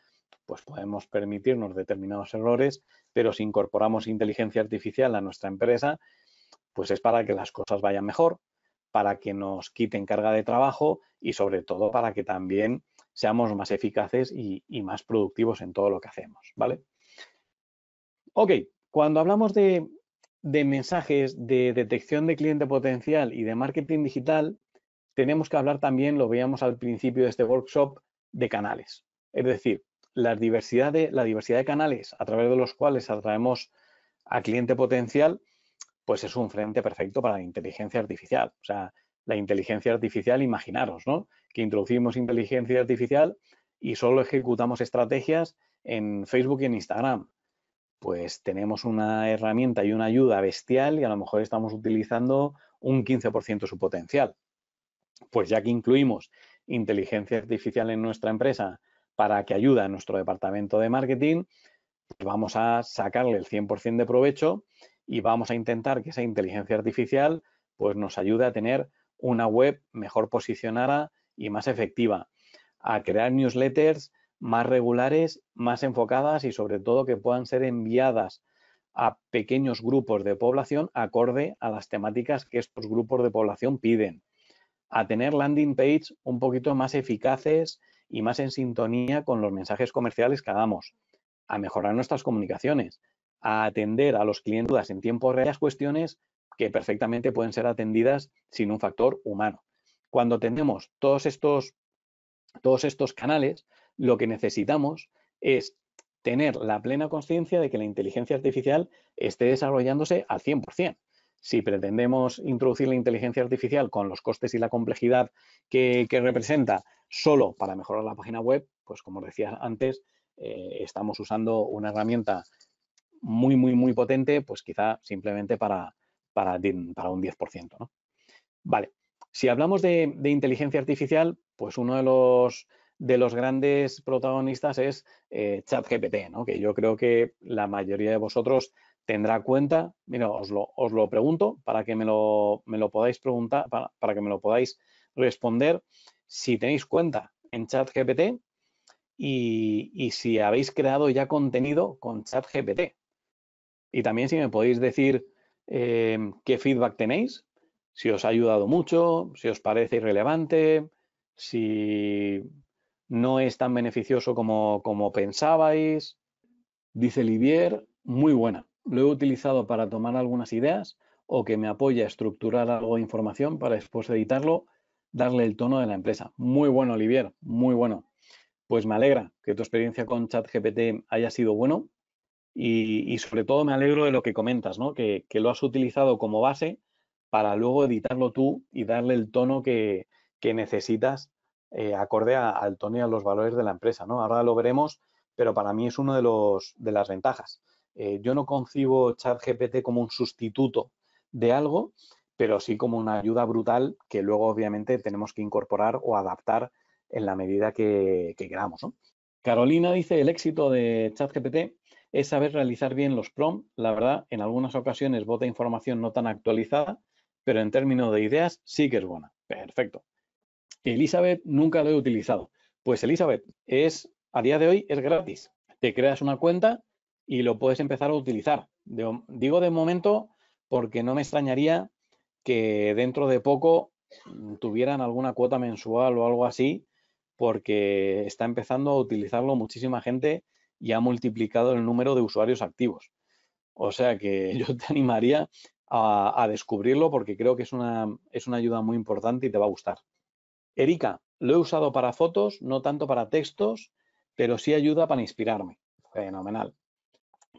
pues podemos permitirnos determinados errores, pero si incorporamos inteligencia artificial a nuestra empresa, pues es para que las cosas vayan mejor, para que nos quiten carga de trabajo y sobre todo para que también seamos más eficaces y, más productivos en todo lo que hacemos, ¿vale? Ok, cuando hablamos de, mensajes de detección de cliente potencial y de marketing digital, tenemos que hablar también, lo veíamos al principio de este workshop, de canales. Es decir, la diversidad de, la diversidad de canales a través de los cuales atraemos a cliente potencial, pues es un frente perfecto para la inteligencia artificial. O sea, la inteligencia artificial, imaginaros, ¿no? Que introducimos inteligencia artificial y solo ejecutamos estrategias en Facebook y en Instagram. Pues tenemos una herramienta y una ayuda bestial y a lo mejor estamos utilizando un 15% de su potencial. Pues ya que incluimos inteligencia artificial en nuestra empresa para que ayude a nuestro departamento de marketing, pues vamos a sacarle el 100% de provecho y vamos a intentar que esa inteligencia artificial pues nos ayude a tener una web mejor posicionada y más efectiva, a crear newsletters más regulares, más enfocadas y sobre todo que puedan ser enviadas a pequeños grupos de población acorde a las temáticas que estos grupos de población piden, a tener landing pages un poquito más eficaces y más en sintonía con los mensajes comerciales que hagamos, a mejorar nuestras comunicaciones, a atender a los clientes en tiempo real las cuestiones que perfectamente pueden ser atendidas sin un factor humano. Cuando tenemos todos estos, todos estos canales, lo que necesitamos es tener la plena conciencia de que la inteligencia artificial esté desarrollándose al 100%. Si pretendemos introducir la inteligencia artificial con los costes y la complejidad que, representa solo para mejorar la página web, pues como decía antes, eh, estamos usando una herramienta muy, muy, muy potente, pues quizá simplemente para, para, un 10%. ¿no? Vale, si hablamos de, inteligencia artificial, pues uno de los, de los grandes protagonistas es eh, ChatGPT, ¿no? que yo creo que la mayoría de vosotros tendrá cuenta. Mira, os lo, os lo pregunto para que me lo, podáis preguntar, para, que me lo podáis responder si tenéis cuenta en ChatGPT y, y si habéis creado ya contenido con ChatGPT. Y también si me podéis decir Em, qué feedback tenéis, si os ha ayudado mucho, si os parece irrelevante, si no es tan beneficioso como, pensabais. Dice Olivier, muy buena. Lo he utilizado para tomar algunas ideas o que me apoya a estructurar algo de información para después editarlo darle el tono de la empresa. Muy bueno, Olivier, muy bueno. Pues me alegra que tu experiencia con ChatGPT haya sido bueno y, sobre todo me alegro de lo que comentas, ¿no? Que, lo has utilizado como base para luego editarlo tú y darle el tono que, necesitas eh, acorde al tono y a los valores de la empresa. ¿no? Ahora lo veremos, pero para mí es una de, de las ventajas. Eh, yo no concibo ChatGPT como un sustituto de algo, pero sí como una ayuda brutal que luego obviamente tenemos que incorporar o adaptar en la medida que, queramos. Carolina dice, el éxito de ChatGPT es saber realizar bien los PROM. La verdad, en algunas ocasiones bota información no tan actualizada, pero en términos de ideas sí que es buena. Perfecto. Elizabeth nunca lo he utilizado. Pues Elizabeth es, a día de hoy, es gratis. Te creas una cuenta y lo puedes empezar a utilizar. digo de momento porque no me extrañaría que dentro de poco mm, tuvieran alguna cuota mensual o algo así, porque está empezando a utilizarlo muchísima gente y ha multiplicado el número de usuarios activos. O sea que yo te animaría a, descubrirlo porque creo que es una, es una ayuda muy importante y te va a gustar. Erika, lo he usado para fotos, no tanto para textos, pero sí ayuda para inspirarme. Fenomenal.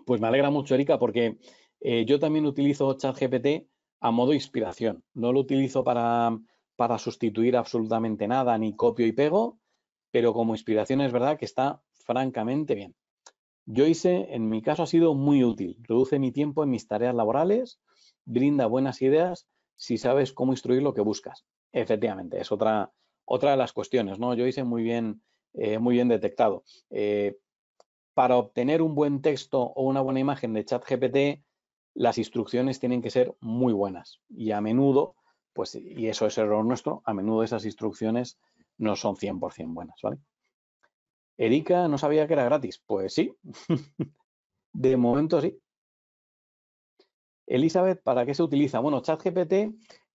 Pues me alegra mucho, Erika, porque eh, yo también utilizo ChatGPT a modo inspiración. No lo utilizo para, para sustituir absolutamente nada, ni copio y pego, pero como inspiración es verdad que está francamente bien. Yo hice, en mi caso, ha sido muy útil. Reduce mi tiempo en mis tareas laborales, brinda buenas ideas si sabes cómo instruir lo que buscas. Efectivamente, es otra, otra de las cuestiones, ¿no? Yo hice muy bien, eh, muy bien detectado. Eh, para obtener un buen texto o una buena imagen de ChatGPT, las instrucciones tienen que ser muy buenas. Y a menudo, pues, y eso es error nuestro, a menudo esas instrucciones no son 100% buenas, ¿vale? Erika no sabía que era gratis. Pues sí. de momento sí. Elizabeth, ¿para qué se utiliza? Bueno, ChatGPT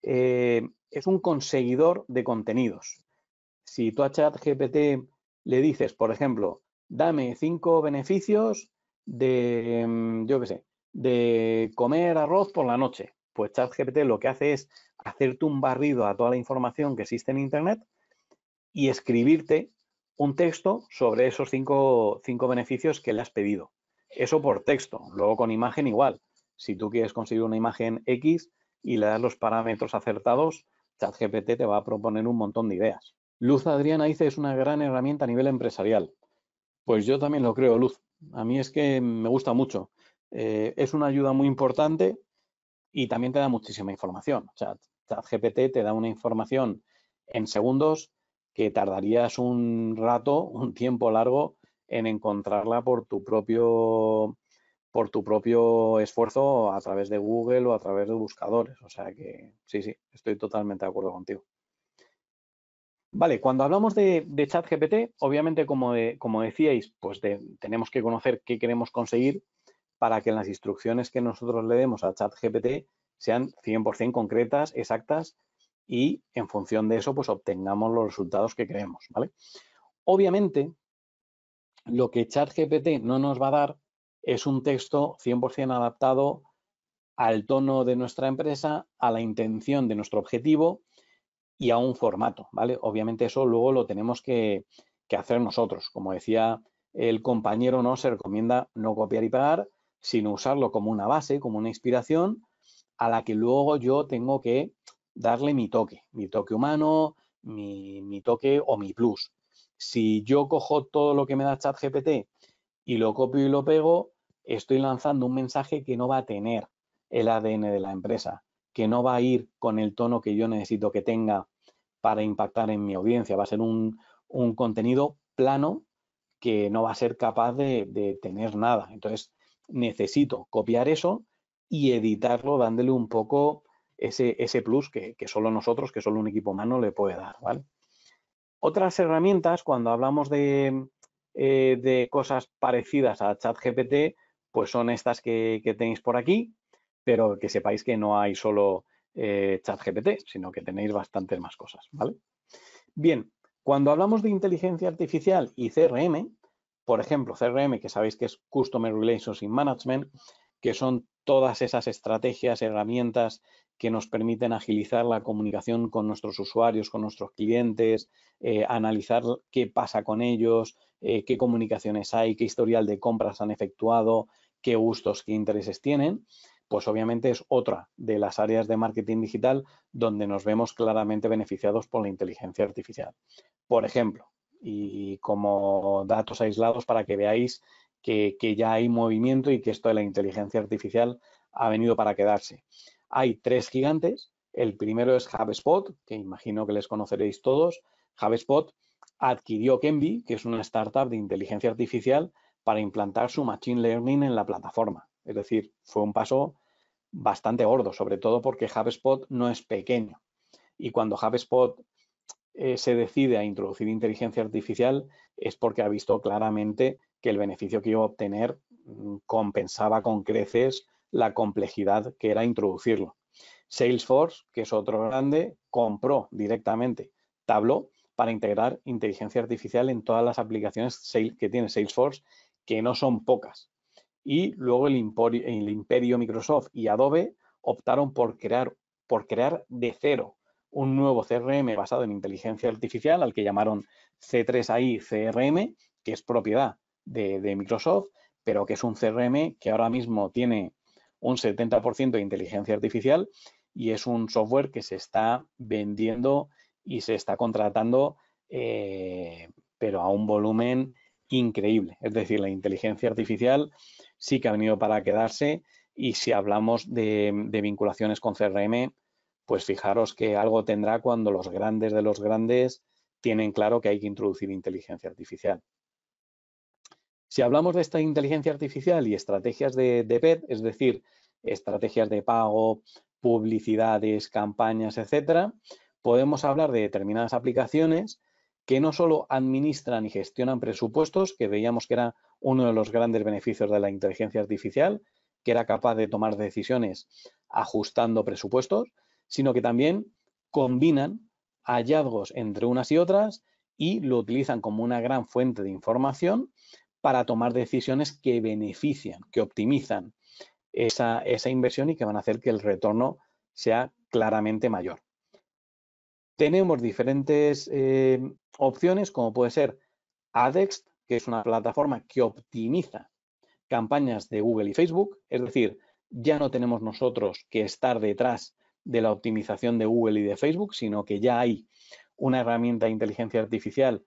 eh, es un conseguidor de contenidos. Si tú a ChatGPT le dices, por ejemplo, dame cinco beneficios de, mm, yo qué sé, de comer arroz por la noche, pues ChatGPT lo que hace es hacerte un barrido a toda la información que existe en Internet y escribirte un texto sobre esos cinco, beneficios que le has pedido. Eso por texto, luego con imagen igual. Si tú quieres conseguir una imagen X y le das los parámetros acertados, ChatGPT te va a proponer un montón de ideas. Luz Adriana dice es una gran herramienta a nivel empresarial. Pues yo también lo creo, Luz. A mí es que me gusta mucho. Eh, es una ayuda muy importante y también te da muchísima información. ChatGPT te da una información en segundos que tardarías un rato, un tiempo largo en encontrarla por tu propio por tu propio esfuerzo a través de Google o a través de buscadores. O sea que sí, sí, estoy totalmente de acuerdo contigo. Vale, cuando hablamos de, chat ChatGPT, obviamente, como, decíais, pues tenemos que conocer qué queremos conseguir para que las instrucciones que nosotros le demos a ChatGPT sean 100% concretas, exactas y en función de eso pues obtengamos los resultados que queremos. ¿vale? Obviamente, lo que ChatGPT no nos va a dar es un texto 100% adaptado al tono de nuestra empresa, a la intención de nuestro objetivo y a un formato, ¿vale? Obviamente eso luego lo tenemos que, que hacer nosotros. Como decía el compañero, ¿no? Se recomienda no copiar y pegar, sino usarlo como una base, como una inspiración, a la que luego yo tengo que darle mi toque, mi toque humano, mi, mi toque o mi plus. Si yo cojo todo lo que me da ChatGPT y lo copio y lo pego, estoy lanzando un mensaje que no va a tener el ADN de la empresa, que no va a ir con el tono que yo necesito que tenga para impactar en mi audiencia. Va a ser un, contenido plano que no va a ser capaz de, de, tener nada. Entonces, necesito copiar eso y editarlo dándole un poco ese, plus que, solo nosotros, que solo un equipo humano le puede dar, ¿vale? Otras herramientas, cuando hablamos de, eh, cosas parecidas a ChatGPT, pues son estas que, tenéis por aquí, pero que sepáis que no hay solo eh, ChatGPT, sino que tenéis bastantes más cosas, ¿vale? Bien, cuando hablamos de inteligencia artificial y CRM, por ejemplo, CRM, que sabéis que es Customer Relations Management, que son todas esas estrategias, herramientas que nos permiten agilizar la comunicación con nuestros usuarios, con nuestros clientes, eh, analizar qué pasa con ellos, eh, qué comunicaciones hay, qué historial de compras han efectuado, qué gustos, qué intereses tienen, pues obviamente es otra de las áreas de marketing digital donde nos vemos claramente beneficiados por la inteligencia artificial. Por ejemplo, y como datos aislados para que veáis que, ya hay movimiento y que esto de la inteligencia artificial ha venido para quedarse. Hay tres gigantes. El primero es HubSpot, que imagino que les conoceréis todos. HubSpot adquirió Kenby, que es una startup de inteligencia artificial, para implantar su Machine Learning en la plataforma. Es decir, fue un paso bastante gordo, sobre todo porque HubSpot no es pequeño. Y cuando HubSpot eh, se decide a introducir inteligencia artificial es porque ha visto claramente que el beneficio que iba a obtener mm, compensaba con creces la complejidad que era introducirlo. Salesforce, que es otro grande, compró directamente Tableau para integrar inteligencia artificial en todas las aplicaciones que tiene Salesforce, que no son pocas. Y luego el imperio, Microsoft y Adobe optaron por crear, por crear de cero un nuevo CRM basado en inteligencia artificial, al que llamaron C3AI CRM, que es propiedad de, Microsoft, pero que es un CRM que ahora mismo tiene un 70% de inteligencia artificial y es un software que se está vendiendo y se está contratando, eh, pero a un volumen increíble. Es decir, la inteligencia artificial sí que ha venido para quedarse y si hablamos de, de vinculaciones con CRM, pues fijaros que algo tendrá cuando los grandes de los grandes tienen claro que hay que introducir inteligencia artificial. Si hablamos de esta inteligencia artificial y estrategias de, de e es decir, estrategias de pago, publicidades, campañas, etcétera, podemos hablar de determinadas aplicaciones que no solo administran y gestionan presupuestos, que veíamos que era uno de los grandes beneficios de la inteligencia artificial, que era capaz de tomar decisiones ajustando presupuestos, sino que también combinan hallazgos entre unas y otras y lo utilizan como una gran fuente de información para tomar decisiones que benefician, que optimizan esa, inversión y que van a hacer que el retorno sea claramente mayor. Tenemos diferentes eh, opciones, como puede ser ADEX, que es una plataforma que optimiza campañas de Google y Facebook, es decir, ya no tenemos nosotros que estar detrás de la optimización de Google y de Facebook, sino que ya hay una herramienta de inteligencia artificial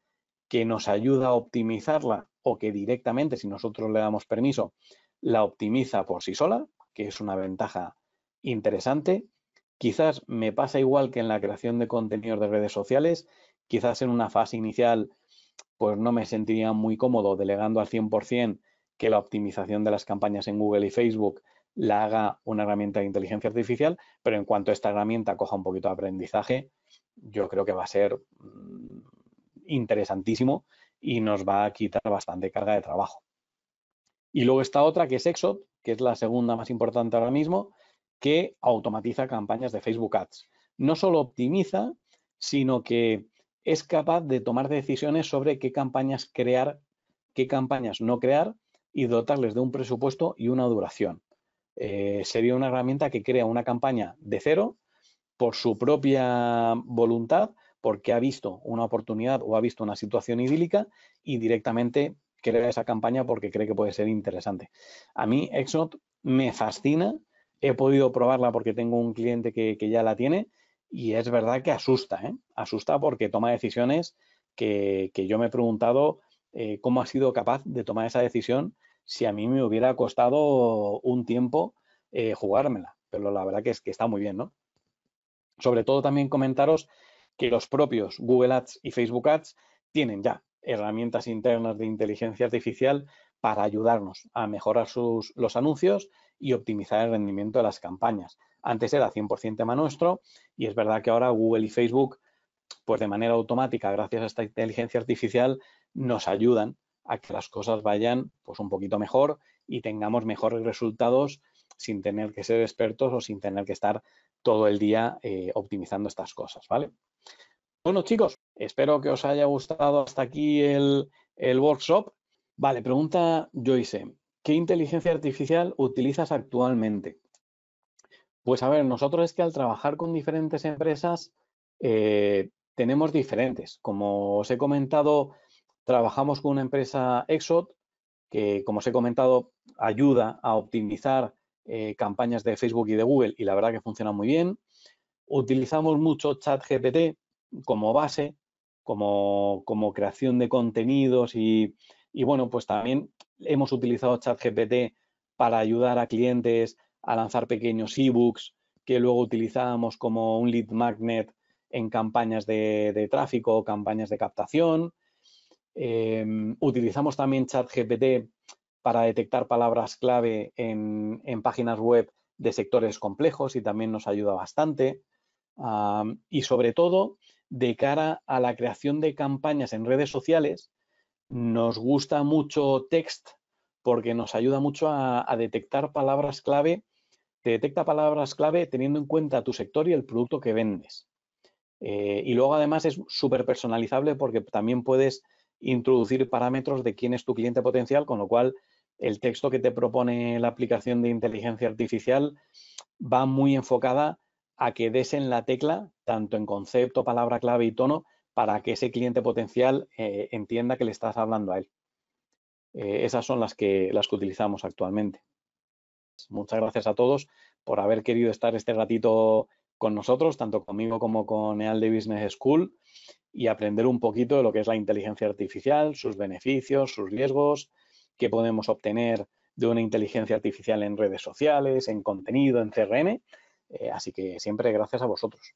que nos ayuda a optimizarla o que directamente, si nosotros le damos permiso, la optimiza por sí sola, que es una ventaja interesante. Quizás me pasa igual que en la creación de contenidos de redes sociales, quizás en una fase inicial pues no me sentiría muy cómodo delegando al 100% que la optimización de las campañas en Google y Facebook la haga una herramienta de inteligencia artificial, pero en cuanto esta herramienta coja un poquito de aprendizaje, yo creo que va a ser mm, interesantísimo y nos va a quitar bastante carga de trabajo. Y luego está otra que es Exot, que es la segunda más importante ahora mismo, que automatiza campañas de Facebook Ads. No solo optimiza, sino que es capaz de tomar decisiones sobre qué campañas crear, qué campañas no crear y dotarles de un presupuesto y una duración. Eh, sería una herramienta que crea una campaña de cero por su propia voluntad porque ha visto una oportunidad o ha visto una situación idílica y directamente crea esa campaña porque cree que puede ser interesante. A mí Exot me fascina, he podido probarla porque tengo un cliente que, ya la tiene y es verdad que asusta, ¿eh? asusta porque toma decisiones que, yo me he preguntado eh, cómo ha sido capaz de tomar esa decisión si a mí me hubiera costado un tiempo eh, jugármela. Pero la verdad que es que está muy bien, ¿no? Sobre todo también comentaros que los propios Google Ads y Facebook Ads tienen ya herramientas internas de inteligencia artificial para ayudarnos a mejorar los anuncios y optimizar el rendimiento de las campañas. Antes era 100% tema nuestro y es verdad que ahora Google y Facebook, pues de manera automática, gracias a esta inteligencia artificial, nos ayudan a que las cosas vayan pues un poquito mejor y tengamos mejores resultados sin tener que ser expertos o sin tener que estar todo el día eh, optimizando estas cosas, ¿vale? Bueno, chicos, espero que os haya gustado hasta aquí el, workshop. Vale, pregunta Joyce. ¿Qué inteligencia artificial utilizas actualmente? Pues a ver, nosotros es que al trabajar con diferentes empresas eh, tenemos diferentes. Como os he comentado, trabajamos con una empresa Exot que, como os he comentado, ayuda a optimizar eh, campañas de Facebook y de Google y la verdad que funciona muy bien. Utilizamos mucho ChatGPT como base, como, creación de contenidos y, bueno, pues también hemos utilizado ChatGPT para ayudar a clientes a lanzar pequeños ebooks que luego utilizábamos como un lead magnet en campañas de, tráfico o campañas de captación. Em, utilizamos también ChatGPT para detectar palabras clave en, páginas web de sectores complejos y también nos ayuda bastante y sobre todo de cara a la creación de campañas en redes sociales, nos gusta mucho text porque nos ayuda mucho a, detectar palabras clave. Te detecta palabras clave teniendo en cuenta tu sector y el producto que vendes. Eh, y luego además es súper personalizable porque también puedes introducir parámetros de quién es tu cliente potencial, con lo cual el texto que te propone la aplicación de inteligencia artificial va muy enfocada a que des en la tecla, tanto en concepto, palabra clave y tono, para que ese cliente potencial eh, entienda que le estás hablando a él. Eh, esas son las que, las que utilizamos actualmente. Muchas gracias a todos por haber querido estar este ratito con nosotros, tanto conmigo como con de Business School, y aprender un poquito de lo que es la inteligencia artificial, sus beneficios, sus riesgos, qué podemos obtener de una inteligencia artificial en redes sociales, en contenido, en CRM, eh, así que siempre gracias a vosotros.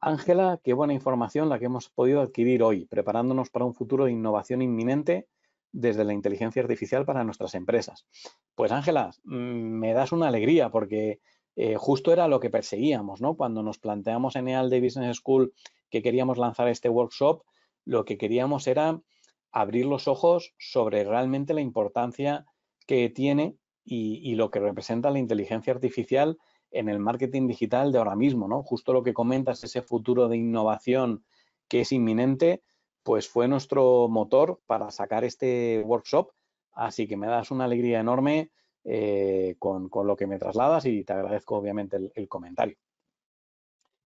Ángela, qué buena información la que hemos podido adquirir hoy, preparándonos para un futuro de innovación inminente desde la inteligencia artificial para nuestras empresas. Pues Ángela, mm, me das una alegría porque eh, justo era lo que perseguíamos, ¿no? Cuando nos planteamos en EAL de Business School que queríamos lanzar este workshop, lo que queríamos era abrir los ojos sobre realmente la importancia que tiene y lo que representa la inteligencia artificial en el marketing digital de ahora mismo, ¿no? Justo lo que comentas, ese futuro de innovación que es inminente, pues fue nuestro motor para sacar este workshop. Así que me das una alegría enorme eh, con, con, lo que me trasladas y te agradezco obviamente el, comentario.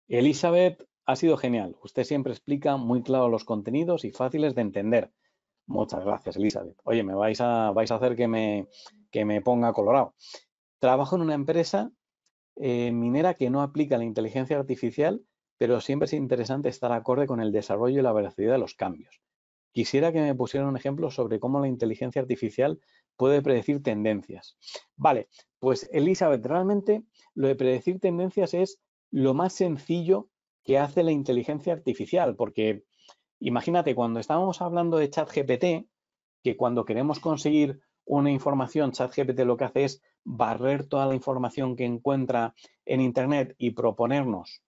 Elizabeth, ha sido genial. Usted siempre explica muy claro los contenidos y fáciles de entender. Muchas gracias, Elizabeth. Oye, me vais a, vais a hacer que me, que me ponga colorado. Trabajo en una empresa eh, minera que no aplica la inteligencia artificial, pero siempre es interesante estar acorde con el desarrollo y la velocidad de los cambios. Quisiera que me pusieran un ejemplo sobre cómo la inteligencia artificial puede predecir tendencias. Vale, pues Elizabeth, realmente lo de predecir tendencias es lo más sencillo que hace la inteligencia artificial, porque imagínate, cuando estábamos hablando de ChatGPT, que cuando queremos conseguir una información, ChatGPT lo que hace es barrer toda la información que encuentra en Internet y proponernos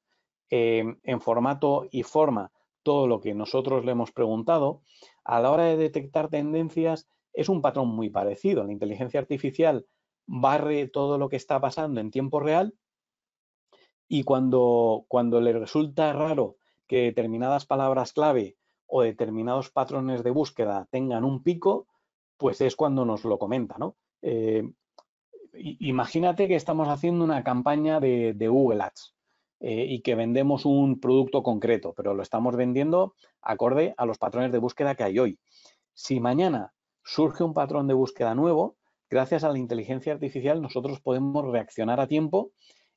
em, en formato y forma todo lo que nosotros le hemos preguntado, a la hora de detectar tendencias es un patrón muy parecido. La inteligencia artificial barre todo lo que está pasando en tiempo real y cuando, cuando le resulta raro que determinadas palabras clave o determinados patrones de búsqueda tengan un pico, pues es cuando nos lo comenta, ¿no? Eh, imagínate que estamos haciendo una campaña de, Google Ads eh, y que vendemos un producto concreto, pero lo estamos vendiendo acorde a los patrones de búsqueda que hay hoy. Si mañana surge un patrón de búsqueda nuevo, gracias a la inteligencia artificial nosotros podemos reaccionar a tiempo,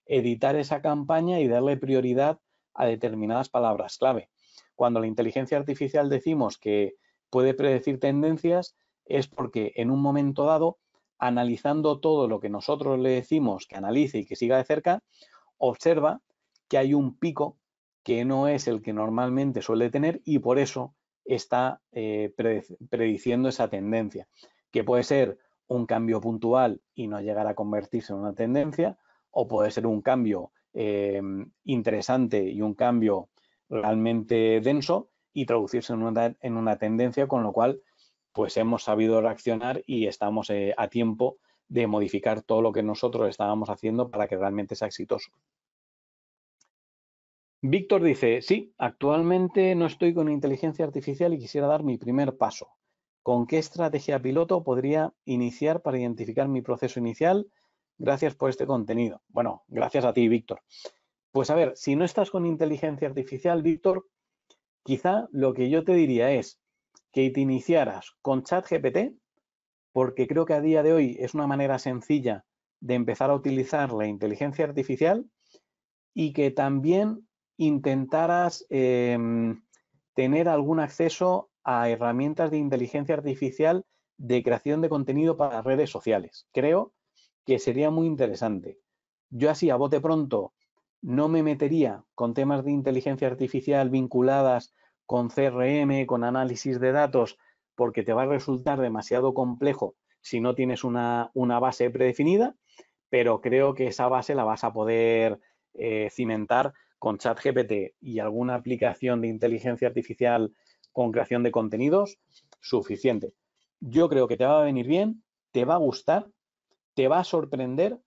editar esa campaña y darle prioridad a determinadas palabras clave. Cuando la inteligencia artificial decimos que puede predecir tendencias, es porque en un momento dado, analizando todo lo que nosotros le decimos que analice y que siga de cerca, observa que hay un pico que no es el que normalmente suele tener y por eso está eh, prediciendo esa tendencia, que puede ser un cambio puntual y no llegar a convertirse en una tendencia, o puede ser un cambio eh, interesante y un cambio realmente denso y traducirse en una, en una tendencia, con lo cual pues hemos sabido reaccionar y estamos eh, a tiempo de modificar todo lo que nosotros estábamos haciendo para que realmente sea exitoso. Víctor dice, sí, actualmente no estoy con inteligencia artificial y quisiera dar mi primer paso. ¿Con qué estrategia piloto podría iniciar para identificar mi proceso inicial? Gracias por este contenido. Bueno, gracias a ti, Víctor. Pues a ver, si no estás con inteligencia artificial, Víctor, quizá lo que yo te diría es, que te iniciaras con ChatGPT, porque creo que a día de hoy es una manera sencilla de empezar a utilizar la inteligencia artificial y que también intentaras em, tener algún acceso a herramientas de inteligencia artificial de creación de contenido para redes sociales. Creo que sería muy interesante. Yo así a bote pronto no me metería con temas de inteligencia artificial vinculadas con CRM, con análisis de datos, porque te va a resultar demasiado complejo si no tienes una, base predefinida, pero creo que esa base la vas a poder eh, cimentar con ChatGPT y alguna aplicación de inteligencia artificial con creación de contenidos, suficiente. Yo creo que te va a venir bien, te va a gustar, te va a sorprender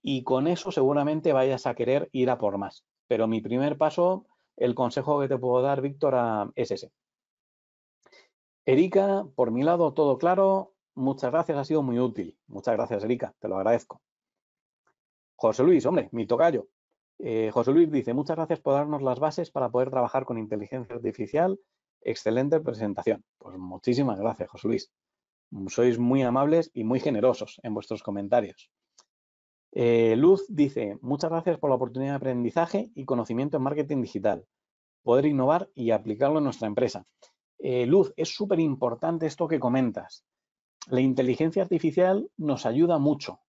y con eso seguramente vayas a querer ir a por más. Pero mi primer paso el consejo que te puedo dar, Víctor, ah, es ese. Erika, por mi lado, todo claro. Muchas gracias, ha sido muy útil. Muchas gracias, Erika, te lo agradezco. José Luis, hombre, mi tocayo. Eh, José Luis dice, muchas gracias por darnos las bases para poder trabajar con inteligencia artificial. Excelente presentación. Pues muchísimas gracias, José Luis. Sois muy amables y muy generosos en vuestros comentarios. Eh, Luz dice, muchas gracias por la oportunidad de aprendizaje y conocimiento en marketing digital. Poder innovar y aplicarlo en nuestra empresa. Eh, Luz, es súper importante esto que comentas. La inteligencia artificial nos ayuda mucho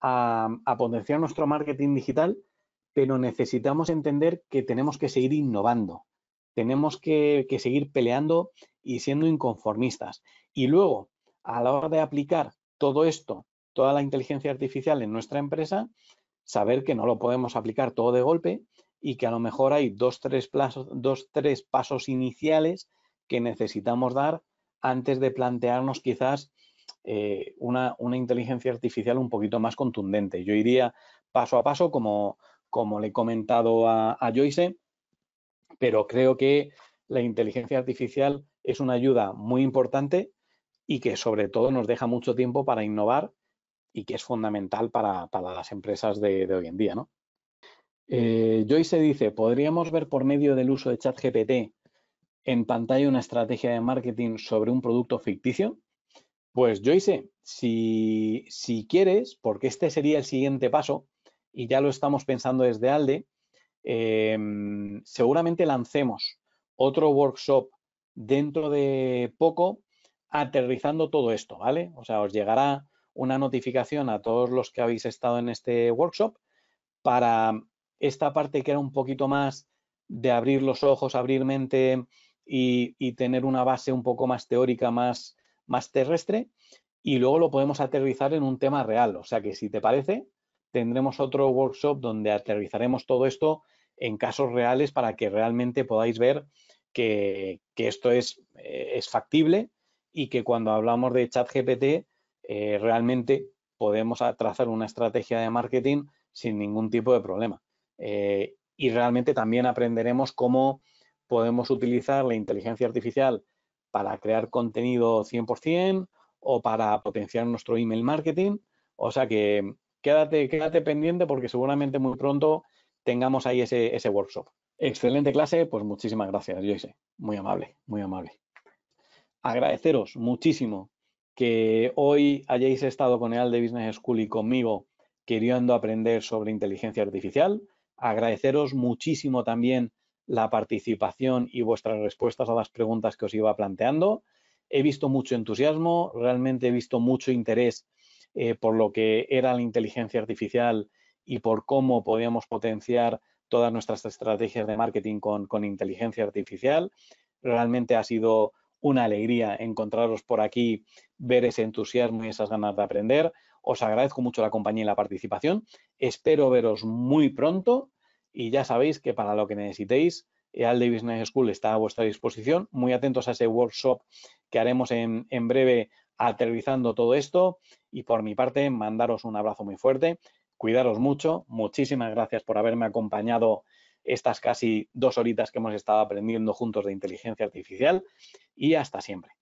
a, potenciar nuestro marketing digital, pero necesitamos entender que tenemos que seguir innovando, tenemos que, seguir peleando y siendo inconformistas. Y luego, a la hora de aplicar todo esto toda la inteligencia artificial en nuestra empresa, saber que no lo podemos aplicar todo de golpe y que a lo mejor hay dos, tres, dos, tres pasos iniciales que necesitamos dar antes de plantearnos quizás eh, una, inteligencia artificial un poquito más contundente. Yo iría paso a paso, como, como le he comentado a Joyce, pero creo que la inteligencia artificial es una ayuda muy importante y que sobre todo nos deja mucho tiempo para innovar y que es fundamental para, las empresas de, hoy en día. ¿no? Eh, Joyce dice, ¿podríamos ver por medio del uso de ChatGPT en pantalla una estrategia de marketing sobre un producto ficticio? Pues Joyce, si, si quieres, porque este sería el siguiente paso y ya lo estamos pensando desde ALDE, em, seguramente lancemos otro workshop dentro de poco aterrizando todo esto, ¿vale? O sea, os llegará una notificación a todos los que habéis estado en este workshop para esta parte que era un poquito más de abrir los ojos, abrir mente y, tener una base un poco más teórica, más, más terrestre, y luego lo podemos aterrizar en un tema real. O sea que si te parece, tendremos otro workshop donde aterrizaremos todo esto en casos reales para que realmente podáis ver que, esto es, eh, es factible y que cuando hablamos de chat GPT eh, realmente podemos trazar una estrategia de marketing sin ningún tipo de problema. Eh, y realmente también aprenderemos cómo podemos utilizar la inteligencia artificial para crear contenido 100% o para potenciar nuestro email marketing. O sea que quédate, quédate pendiente porque seguramente muy pronto tengamos ahí ese, ese workshop. Excelente clase, pues muchísimas gracias, Joyce. Muy amable, muy amable. Agradeceros muchísimo que hoy hayáis estado con el de Business School y conmigo queriendo aprender sobre inteligencia artificial. Agradeceros muchísimo también la participación y vuestras respuestas a las preguntas que os iba planteando. He visto mucho entusiasmo, realmente he visto mucho interés eh, por lo que era la inteligencia artificial y por cómo podíamos potenciar todas nuestras estrategias de marketing con inteligencia artificial. Realmente ha sido una alegría encontraros por aquí, ver ese entusiasmo y esas ganas de aprender. Os agradezco mucho la compañía y la participación. Espero veros muy pronto y ya sabéis que para lo que necesitéis, Alde Business School está a vuestra disposición. Muy atentos a ese workshop que haremos en, en breve aterrizando todo esto. Y por mi parte, mandaros un abrazo muy fuerte. Cuidaros mucho. Muchísimas gracias por haberme acompañado estas casi dos horitas que hemos estado aprendiendo juntos de inteligencia artificial y hasta siempre.